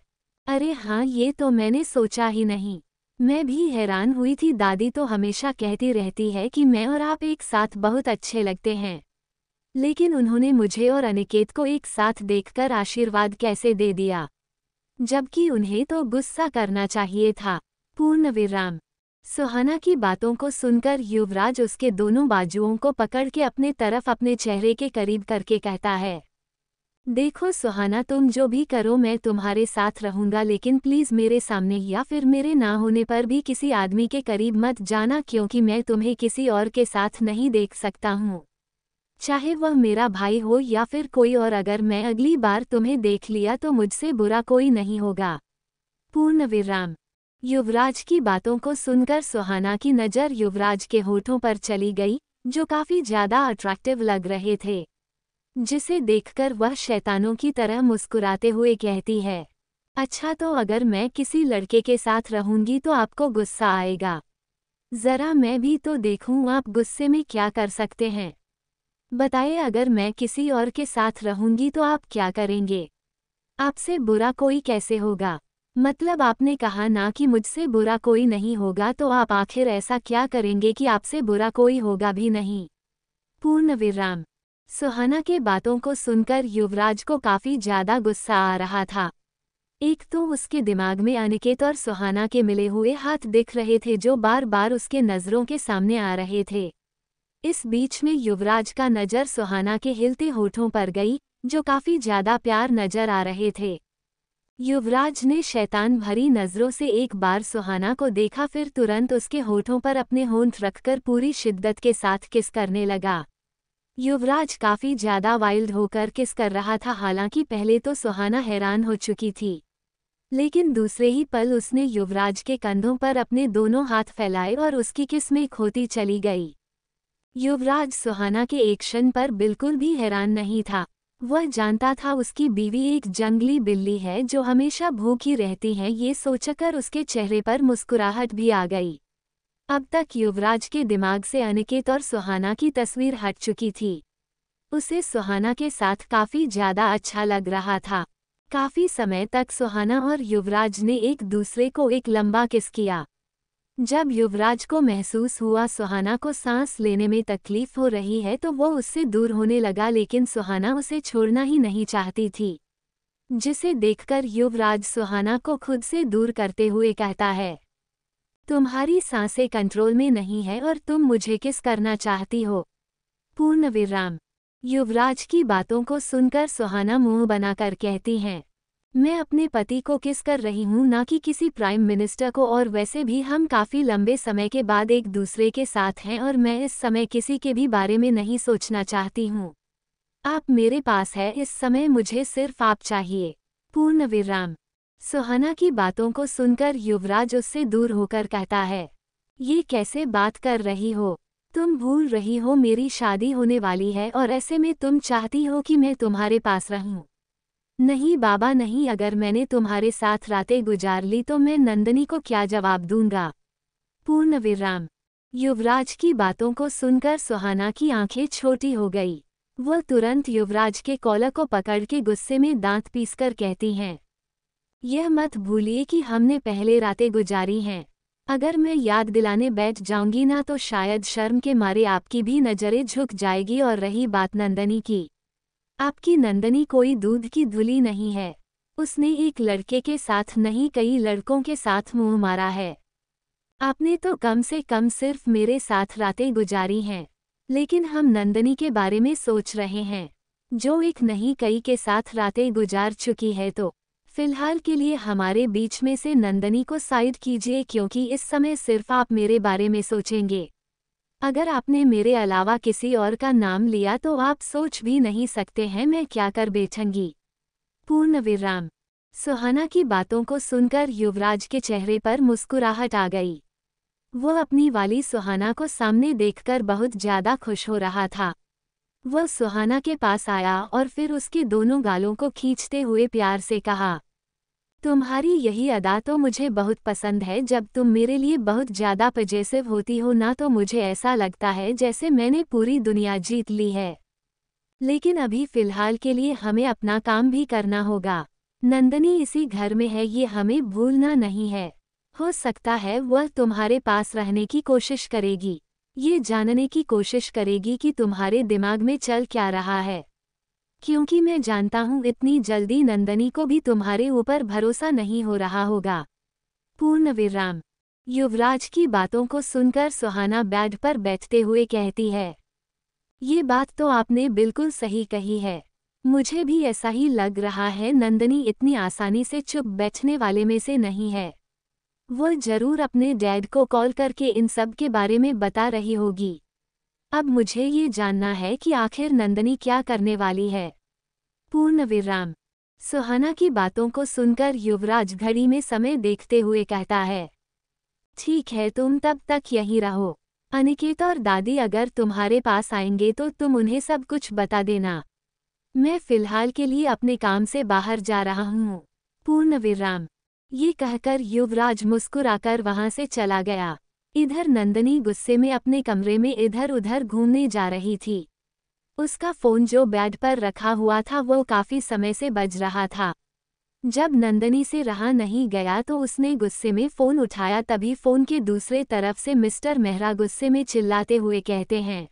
अरे हाँ ये तो मैंने सोचा ही नहीं मैं भी हैरान हुई थी दादी तो हमेशा कहती रहती है कि मैं और आप एक साथ बहुत अच्छे लगते हैं लेकिन उन्होंने मुझे और अनिकेत को एक साथ देखकर आशीर्वाद कैसे दे दिया जबकि उन्हें तो गुस्सा करना चाहिए था पूर्ण विराम सुहाना की बातों को सुनकर युवराज उसके दोनों बाजुओं को पकड़ के अपने तरफ अपने चेहरे के करीब करके कहता है देखो सुहाना तुम जो भी करो मैं तुम्हारे साथ रहूंगा लेकिन प्लीज़ मेरे सामने या फिर मेरे ना होने पर भी किसी आदमी के करीब मत जाना क्योंकि मैं तुम्हें किसी और के साथ नहीं देख सकता हूँ चाहे वह मेरा भाई हो या फिर कोई और अगर मैं अगली बार तुम्हें देख लिया तो मुझसे बुरा कोई नहीं होगा पूर्ण विराम युवराज की बातों को सुनकर सुहाना की नज़र युवराज के होठों पर चली गई जो काफ़ी ज़्यादा अट्रैक्टिव लग रहे थे जिसे देखकर वह शैतानों की तरह मुस्कुराते हुए कहती है अच्छा तो अगर मैं किसी लड़के के साथ रहूंगी तो आपको गुस्सा आएगा ज़रा मैं भी तो देखूं आप गुस्से में क्या कर सकते हैं बताए अगर मैं किसी और के साथ रहूंगी तो आप क्या करेंगे आपसे बुरा कोई कैसे होगा मतलब आपने कहा ना कि मुझसे बुरा कोई नहीं होगा तो आप आखिर ऐसा क्या करेंगे कि आपसे बुरा कोई होगा भी नहीं पूर्ण विराम सुहाना के बातों को सुनकर युवराज को काफ़ी ज़्यादा गुस्सा आ रहा था एक तो उसके दिमाग में अनिकेत और सुहाना के मिले हुए हाथ दिख रहे थे जो बार बार उसके नज़रों के सामने आ रहे थे इस बीच में युवराज का नज़र सुहाना के हिलते होठों पर गई जो काफ़ी ज़्यादा प्यार नज़र आ रहे थे युवराज ने शैतान भरी नज़रों से एक बार सुहाना को देखा फिर तुरंत उसके होठों पर अपने होंठ रखकर पूरी शिद्दत के साथ किस करने लगा युवराज काफ़ी ज़्यादा वाइल्ड होकर किस कर रहा था हालांकि पहले तो सुहाना हैरान हो चुकी थी लेकिन दूसरे ही पल उसने युवराज के कंधों पर अपने दोनों हाथ फैलाए और उसकी किस में खोती चली गई युवराज सुहाना के एक क्षण पर बिल्कुल भी हैरान नहीं था वह जानता था उसकी बीवी एक जंगली बिल्ली है जो हमेशा भूखी रहती है ये सोचकर उसके चेहरे पर मुस्कुराहट भी आ गई अब तक युवराज के दिमाग से अनिकेत और सुहाना की तस्वीर हट चुकी थी उसे सुहाना के साथ काफ़ी ज़्यादा अच्छा लग रहा था काफ़ी समय तक सुहाना और युवराज ने एक दूसरे को एक लंबा किस किया जब युवराज को महसूस हुआ सुहाना को सांस लेने में तकलीफ हो रही है तो वो उससे दूर होने लगा लेकिन सुहाना उसे छोड़ना ही नहीं चाहती थी जिसे देखकर युवराज सुहाना को खुद से दूर करते हुए कहता है तुम्हारी सांसें कंट्रोल में नहीं है और तुम मुझे किस करना चाहती हो पूर्ण विराम युवराज की बातों को सुनकर सुहाना मुंह बनाकर कहती हैं मैं अपने पति को किस कर रही हूँ ना कि किसी प्राइम मिनिस्टर को और वैसे भी हम काफ़ी लंबे समय के बाद एक दूसरे के साथ हैं और मैं इस समय किसी के भी बारे में नहीं सोचना चाहती हूँ आप मेरे पास है इस समय मुझे सिर्फ आप चाहिए पूर्ण विराम सुहाना की बातों को सुनकर युवराज उससे दूर होकर कहता है ये कैसे बात कर रही हो तुम भूल रही हो मेरी शादी होने वाली है और ऐसे में तुम चाहती हो कि मैं तुम्हारे पास रहूं नहीं बाबा नहीं अगर मैंने तुम्हारे साथ रातें गुजार ली तो मैं नंदनी को क्या जवाब दूंगा पूर्ण विराम युवराज की बातों को सुनकर सुहाना की आंखें छोटी हो गई वह तुरंत युवराज के कॉलर को पकड़ के गुस्से में दांत पीसकर कहती हैं यह मत भूलिए कि हमने पहले रातें गुजारी हैं अगर मैं याद दिलाने बैठ जाऊंगी ना तो शायद शर्म के मारे आपकी भी नज़रें झुक जाएगी और रही बात नंदनी की आपकी नंदनी कोई दूध की धुली नहीं है उसने एक लड़के के साथ नहीं कई लड़कों के साथ मुंह मारा है आपने तो कम से कम सिर्फ मेरे साथ रातें गुजारी हैं लेकिन हम नंदनी के बारे में सोच रहे हैं जो एक नहीं कई के साथ रातें गुजार चुकी है तो फिलहाल के लिए हमारे बीच में से नंदनी को साइड कीजिए क्योंकि इस समय सिर्फ आप मेरे बारे में सोचेंगे अगर आपने मेरे अलावा किसी और का नाम लिया तो आप सोच भी नहीं सकते हैं मैं क्या कर बैठूंगी पूर्ण विराम सुहाना की बातों को सुनकर युवराज के चेहरे पर मुस्कुराहट आ गई वो अपनी वाली सुहाना को सामने देखकर बहुत ज्यादा खुश हो रहा था वह सुहाना के पास आया और फिर उसके दोनों गालों को खींचते हुए प्यार से कहा तुम्हारी यही अदा तो मुझे बहुत पसंद है जब तुम मेरे लिए बहुत ज़्यादा पजेसिव होती हो ना तो मुझे ऐसा लगता है जैसे मैंने पूरी दुनिया जीत ली है लेकिन अभी फ़िलहाल के लिए हमें अपना काम भी करना होगा नंदनी इसी घर में है ये हमें भूलना नहीं है हो सकता है वह तुम्हारे पास रहने की कोशिश करेगी ये जानने की कोशिश करेगी कि तुम्हारे दिमाग में चल क्या रहा है क्योंकि मैं जानता हूँ इतनी जल्दी नंदनी को भी तुम्हारे ऊपर भरोसा नहीं हो रहा होगा पूर्ण विराम युवराज की बातों को सुनकर सुहाना बेड पर बैठते हुए कहती है ये बात तो आपने बिल्कुल सही कही है मुझे भी ऐसा ही लग रहा है नंदनी इतनी आसानी से चुप बैठने वाले में से नहीं है वो जरूर अपने डैड को कॉल करके इन सब के बारे में बता रही होगी अब मुझे ये जानना है कि आखिर नंदनी क्या करने वाली है पूर्ण विराम सुहाना की बातों को सुनकर युवराज घड़ी में समय देखते हुए कहता है ठीक है तुम तब तक यहीं रहो अनिकेत और दादी अगर तुम्हारे पास आएंगे तो तुम उन्हें सब कुछ बता देना मैं फिलहाल के लिए अपने काम से बाहर जा रहा हूँ पूर्ण विराम ये कहकर युवराज मुस्कुराकर वहां से चला गया इधर नंदनी गुस्से में अपने कमरे में इधर उधर घूमने जा रही थी उसका फोन जो बेड पर रखा हुआ था वो काफी समय से बज रहा था जब नंदनी से रहा नहीं गया तो उसने गुस्से में फोन उठाया तभी फोन के दूसरे तरफ से मिस्टर मेहरा गुस्से में चिल्लाते हुए कहते हैं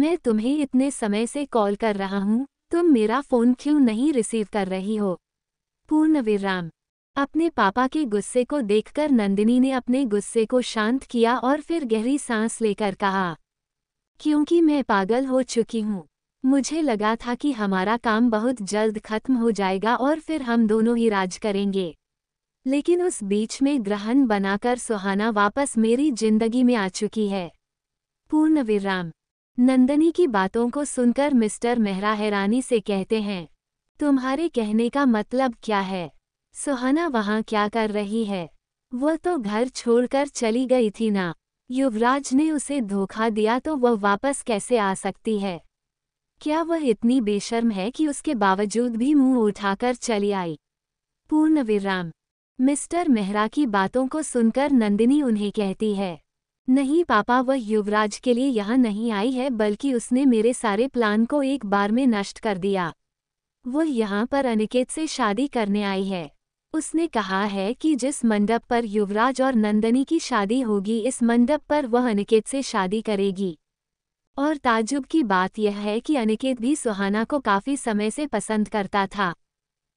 मैं तुम्हें इतने समय से कॉल कर रहा हूँ तुम मेरा फोन क्यों नहीं रिसीव कर रही हो पूर्ण विराम अपने पापा के गुस्से को देखकर नंदिनी ने अपने गुस्से को शांत किया और फिर गहरी सांस लेकर कहा क्योंकि मैं पागल हो चुकी हूँ मुझे लगा था कि हमारा काम बहुत जल्द खत्म हो जाएगा और फिर हम दोनों ही राज करेंगे लेकिन उस बीच में ग्रहण बनाकर सुहाना वापस मेरी जिंदगी में आ चुकी है पूर्ण विराम नंदनी की बातों को सुनकर मिस्टर मेहरा हैरानी से कहते हैं तुम्हारे कहने का मतलब क्या है सुहाना वहाँ क्या कर रही है वह तो घर छोड़कर चली गई थी ना युवराज ने उसे धोखा दिया तो वह वापस कैसे आ सकती है क्या वह इतनी बेशर्म है कि उसके बावजूद भी मुंह उठाकर चली आई पूर्ण विराम मिस्टर मेहरा की बातों को सुनकर नंदिनी उन्हें कहती है नहीं पापा वह युवराज के लिए यहाँ नहीं आई है बल्कि उसने मेरे सारे प्लान को एक बार में नष्ट कर दिया वह यहाँ पर अनिकेत से शादी करने आई है उसने कहा है कि जिस मंडप पर युवराज और नंदनी की शादी होगी इस मंडप पर वह अनिकेत से शादी करेगी और ताजुब की बात यह है कि अनिकेत भी सुहाना को काफ़ी समय से पसंद करता था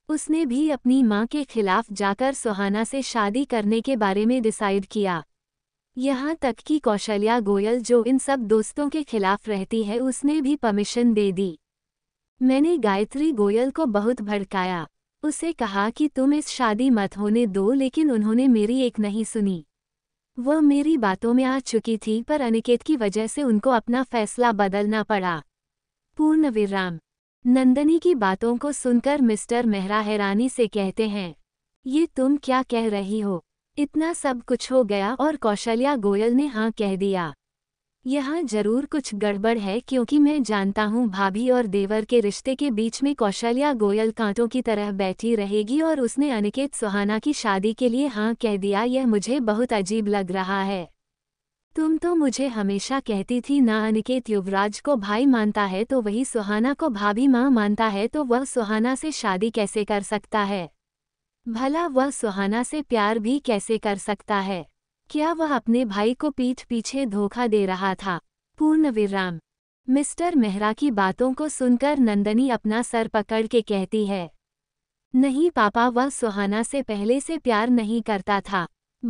उसने भी अपनी माँ के खिलाफ जाकर सुहाना से शादी करने के बारे में डिसाइड किया यहाँ तक कि कौशल्या गोयल जो इन सब दोस्तों के खिलाफ रहती है उसने भी परमिशन दे दी मैंने गायत्री गोयल को बहुत भड़काया उसे कहा कि तुम इस शादी मत होने दो लेकिन उन्होंने मेरी एक नहीं सुनी वह मेरी बातों में आ चुकी थी पर अनिकेत की वजह से उनको अपना फैसला बदलना पड़ा पूर्ण विराम नंदनी की बातों को सुनकर मिस्टर मेहरा हैरानी से कहते हैं ये तुम क्या कह रही हो इतना सब कुछ हो गया और कौशल्या गोयल ने हाँ कह दिया यह जरूर कुछ गड़बड़ है क्योंकि मैं जानता हूँ भाभी और देवर के रिश्ते के बीच में कौशल्या गोयल कांटों की तरह बैठी रहेगी और उसने अनिकेत सुहाना की शादी के लिए हाँ कह दिया यह मुझे बहुत अजीब लग रहा है तुम तो मुझे हमेशा कहती थी ना अनिकेत युवराज को भाई मानता है तो वही सुहाना को भाभी माँ मानता है तो वह सुहाना से शादी कैसे कर सकता है भला वह सुहाना से प्यार भी कैसे कर सकता है क्या वह अपने भाई को पीठ पीछे धोखा दे रहा था पूर्ण विराम मिस्टर मेहरा की बातों को सुनकर नंदनी अपना सर पकड़ के कहती है नहीं पापा वह सुहाना से पहले से प्यार नहीं करता था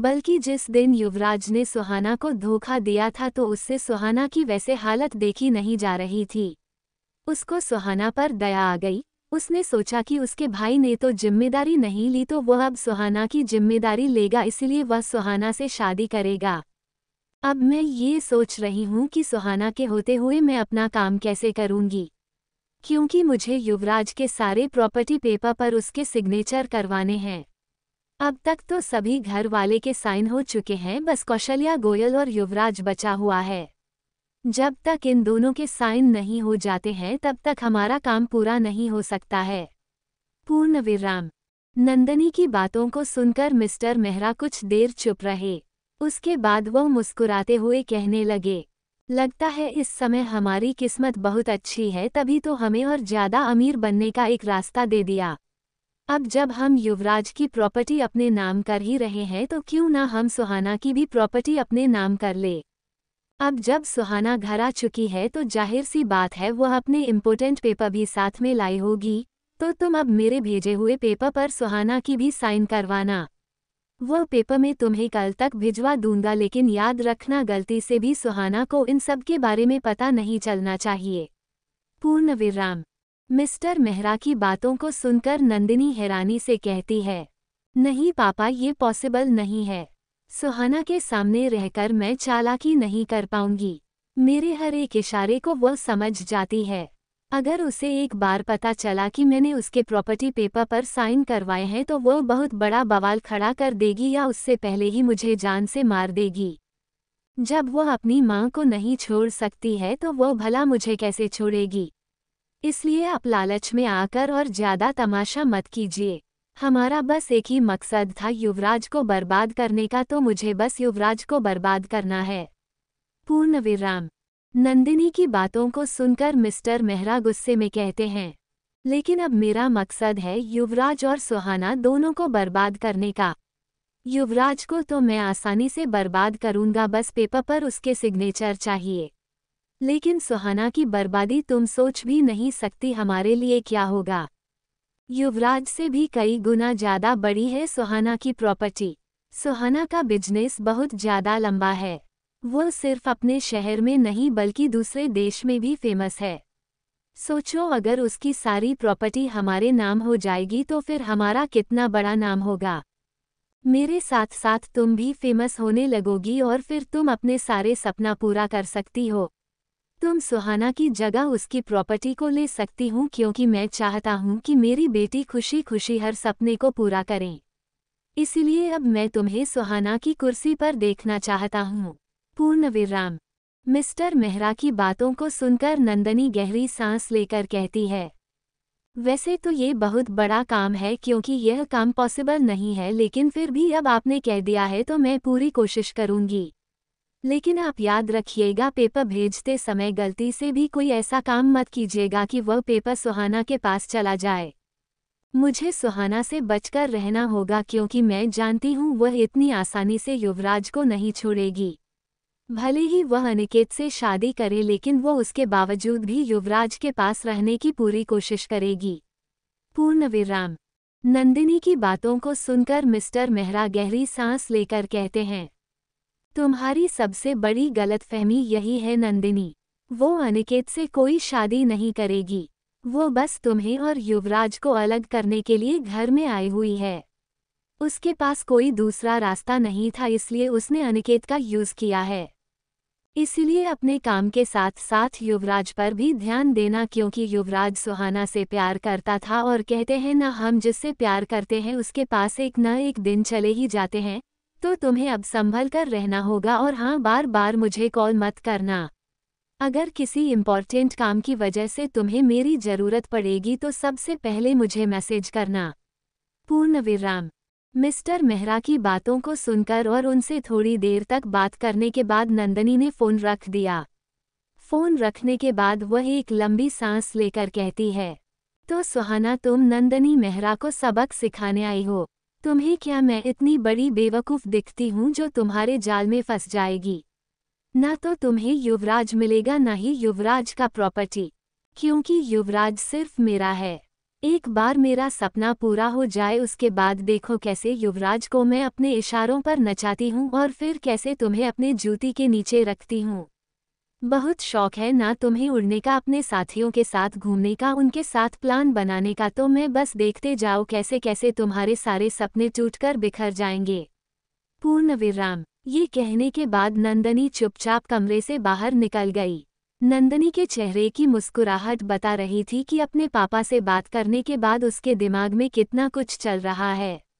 बल्कि जिस दिन युवराज ने सुहाना को धोखा दिया था तो उससे सुहाना की वैसे हालत देखी नहीं जा रही थी उसको सुहाना पर दया आ गई उसने सोचा कि उसके भाई ने तो जिम्मेदारी नहीं ली तो वह अब सुहाना की जिम्मेदारी लेगा इसलिए वह सुहाना से शादी करेगा अब मैं ये सोच रही हूँ कि सुहाना के होते हुए मैं अपना काम कैसे करूँगी क्योंकि मुझे युवराज के सारे प्रॉपर्टी पेपर पर उसके सिग्नेचर करवाने हैं अब तक तो सभी घर वाले के साइन हो चुके हैं बस कौशल्या गोयल और युवराज बचा हुआ है जब तक इन दोनों के साइन नहीं हो जाते हैं तब तक हमारा काम पूरा नहीं हो सकता है पूर्ण विराम नंदनी की बातों को सुनकर मिस्टर मेहरा कुछ देर चुप रहे उसके बाद वह मुस्कुराते हुए कहने लगे लगता है इस समय हमारी किस्मत बहुत अच्छी है तभी तो हमें और ज़्यादा अमीर बनने का एक रास्ता दे दिया अब जब हम युवराज की प्रॉपर्टी अपने नाम कर ही रहे हैं तो क्यों ना हम सुहाना की भी प्रॉपर्टी अपने नाम कर ले अब जब सुहाना घर आ चुकी है तो जाहिर सी बात है वह अपने इम्पोर्टेंट पेपर भी साथ में लाई होगी तो तुम अब मेरे भेजे हुए पेपर पर सुहाना की भी साइन करवाना वह पेपर में तुम्हें कल तक भिजवा दूंगा लेकिन याद रखना गलती से भी सुहाना को इन सब के बारे में पता नहीं चलना चाहिए पूर्ण विराम मिस्टर मेहरा की बातों को सुनकर नंदिनी हैरानी से कहती है नहीं पापा ये पॉसिबल नहीं है सुहाना के सामने रहकर मैं चालाकी नहीं कर पाऊंगी मेरे हर एक इशारे को वह समझ जाती है अगर उसे एक बार पता चला कि मैंने उसके प्रॉपर्टी पेपर पर साइन करवाए हैं तो वह बहुत बड़ा बवाल खड़ा कर देगी या उससे पहले ही मुझे जान से मार देगी जब वह अपनी माँ को नहीं छोड़ सकती है तो वह भला मुझे कैसे छोड़ेगी इसलिए आप लालच में आकर और ज़्यादा तमाशा मत कीजिए हमारा बस एक ही मकसद था युवराज को बर्बाद करने का तो मुझे बस युवराज को बर्बाद करना है पूर्ण विराम नंदिनी की बातों को सुनकर मिस्टर मेहरा गुस्से में कहते हैं लेकिन अब मेरा मकसद है युवराज और सुहाना दोनों को बर्बाद करने का युवराज को तो मैं आसानी से बर्बाद करूंगा बस पेपर पर उसके सिग्नेचर चाहिए लेकिन सुहाना की बर्बादी तुम सोच भी नहीं सकती हमारे लिए क्या होगा युवराज से भी कई गुना ज्यादा बड़ी है सुहाना की प्रॉपर्टी सुहाना का बिजनेस बहुत ज्यादा लंबा है वो सिर्फ अपने शहर में नहीं बल्कि दूसरे देश में भी फेमस है सोचो अगर उसकी सारी प्रॉपर्टी हमारे नाम हो जाएगी तो फिर हमारा कितना बड़ा नाम होगा मेरे साथ साथ तुम भी फेमस होने लगोगी और फिर तुम अपने सारे सपना पूरा कर सकती हो तुम सुहाना की जगह उसकी प्रॉपर्टी को ले सकती हूँ क्योंकि मैं चाहता हूँ कि मेरी बेटी खुशी खुशी हर सपने को पूरा करें इसलिए अब मैं तुम्हें सुहाना की कुर्सी पर देखना चाहता हूँ पूर्ण विराम मिस्टर मेहरा की बातों को सुनकर नंदनी गहरी सांस लेकर कहती है वैसे तो ये बहुत बड़ा काम है क्योंकि यह काम पॉसिबल नहीं है लेकिन फिर भी अब आपने कह दिया है तो मैं पूरी कोशिश करूंगी लेकिन आप याद रखिएगा पेपर भेजते समय गलती से भी कोई ऐसा काम मत कीजिएगा कि वह पेपर सुहाना के पास चला जाए मुझे सुहाना से बचकर रहना होगा क्योंकि मैं जानती हूँ वह इतनी आसानी से युवराज को नहीं छोड़ेगी भले ही वह अनिकेत से शादी करे लेकिन वह उसके बावजूद भी युवराज के पास रहने की पूरी कोशिश करेगी पूर्ण विराम नंदिनी की बातों को सुनकर मिस्टर मेहरा गहरी सांस लेकर कहते हैं तुम्हारी सबसे बड़ी गलतफहमी यही है नंदिनी वो अनिकेत से कोई शादी नहीं करेगी वो बस तुम्हें और युवराज को अलग करने के लिए घर में आई हुई है उसके पास कोई दूसरा रास्ता नहीं था इसलिए उसने अनिकेत का यूज़ किया है इसलिए अपने काम के साथ साथ युवराज पर भी ध्यान देना क्योंकि युवराज सुहाना से प्यार करता था और कहते हैं न हम जिससे प्यार करते हैं उसके पास एक न एक दिन चले ही जाते हैं तो तुम्हें अब संभल कर रहना होगा और हाँ बार बार मुझे कॉल मत करना अगर किसी इम्पॉर्टेंट काम की वजह से तुम्हें मेरी ज़रूरत पड़ेगी तो सबसे पहले मुझे मैसेज करना पूर्ण विराम मिस्टर मेहरा की बातों को सुनकर और उनसे थोड़ी देर तक बात करने के बाद नंदनी ने फ़ोन रख दिया फ़ोन रखने के बाद वह एक लंबी सांस लेकर कहती है तो सुहाना तुम नंदनी मेहरा को सबक सिखाने आई हो तुम्हें क्या मैं इतनी बड़ी बेवकूफ़ दिखती हूँ जो तुम्हारे जाल में फंस जाएगी न तो तुम्हें युवराज मिलेगा न ही युवराज का प्रॉपर्टी क्योंकि युवराज सिर्फ मेरा है एक बार मेरा सपना पूरा हो जाए उसके बाद देखो कैसे युवराज को मैं अपने इशारों पर नचाती हूँ और फिर कैसे तुम्हें अपने जूती के नीचे रखती हूँ बहुत शौक है ना तुम्हें उड़ने का अपने साथियों के साथ घूमने का उनके साथ प्लान बनाने का तो मैं बस देखते जाओ कैसे कैसे तुम्हारे सारे सपने टूटकर बिखर जाएंगे पूर्ण विराम ये कहने के बाद नंदनी चुपचाप कमरे से बाहर निकल गई नंदनी के चेहरे की मुस्कुराहट बता रही थी कि अपने पापा से बात करने के बाद उसके दिमाग में कितना कुछ चल रहा है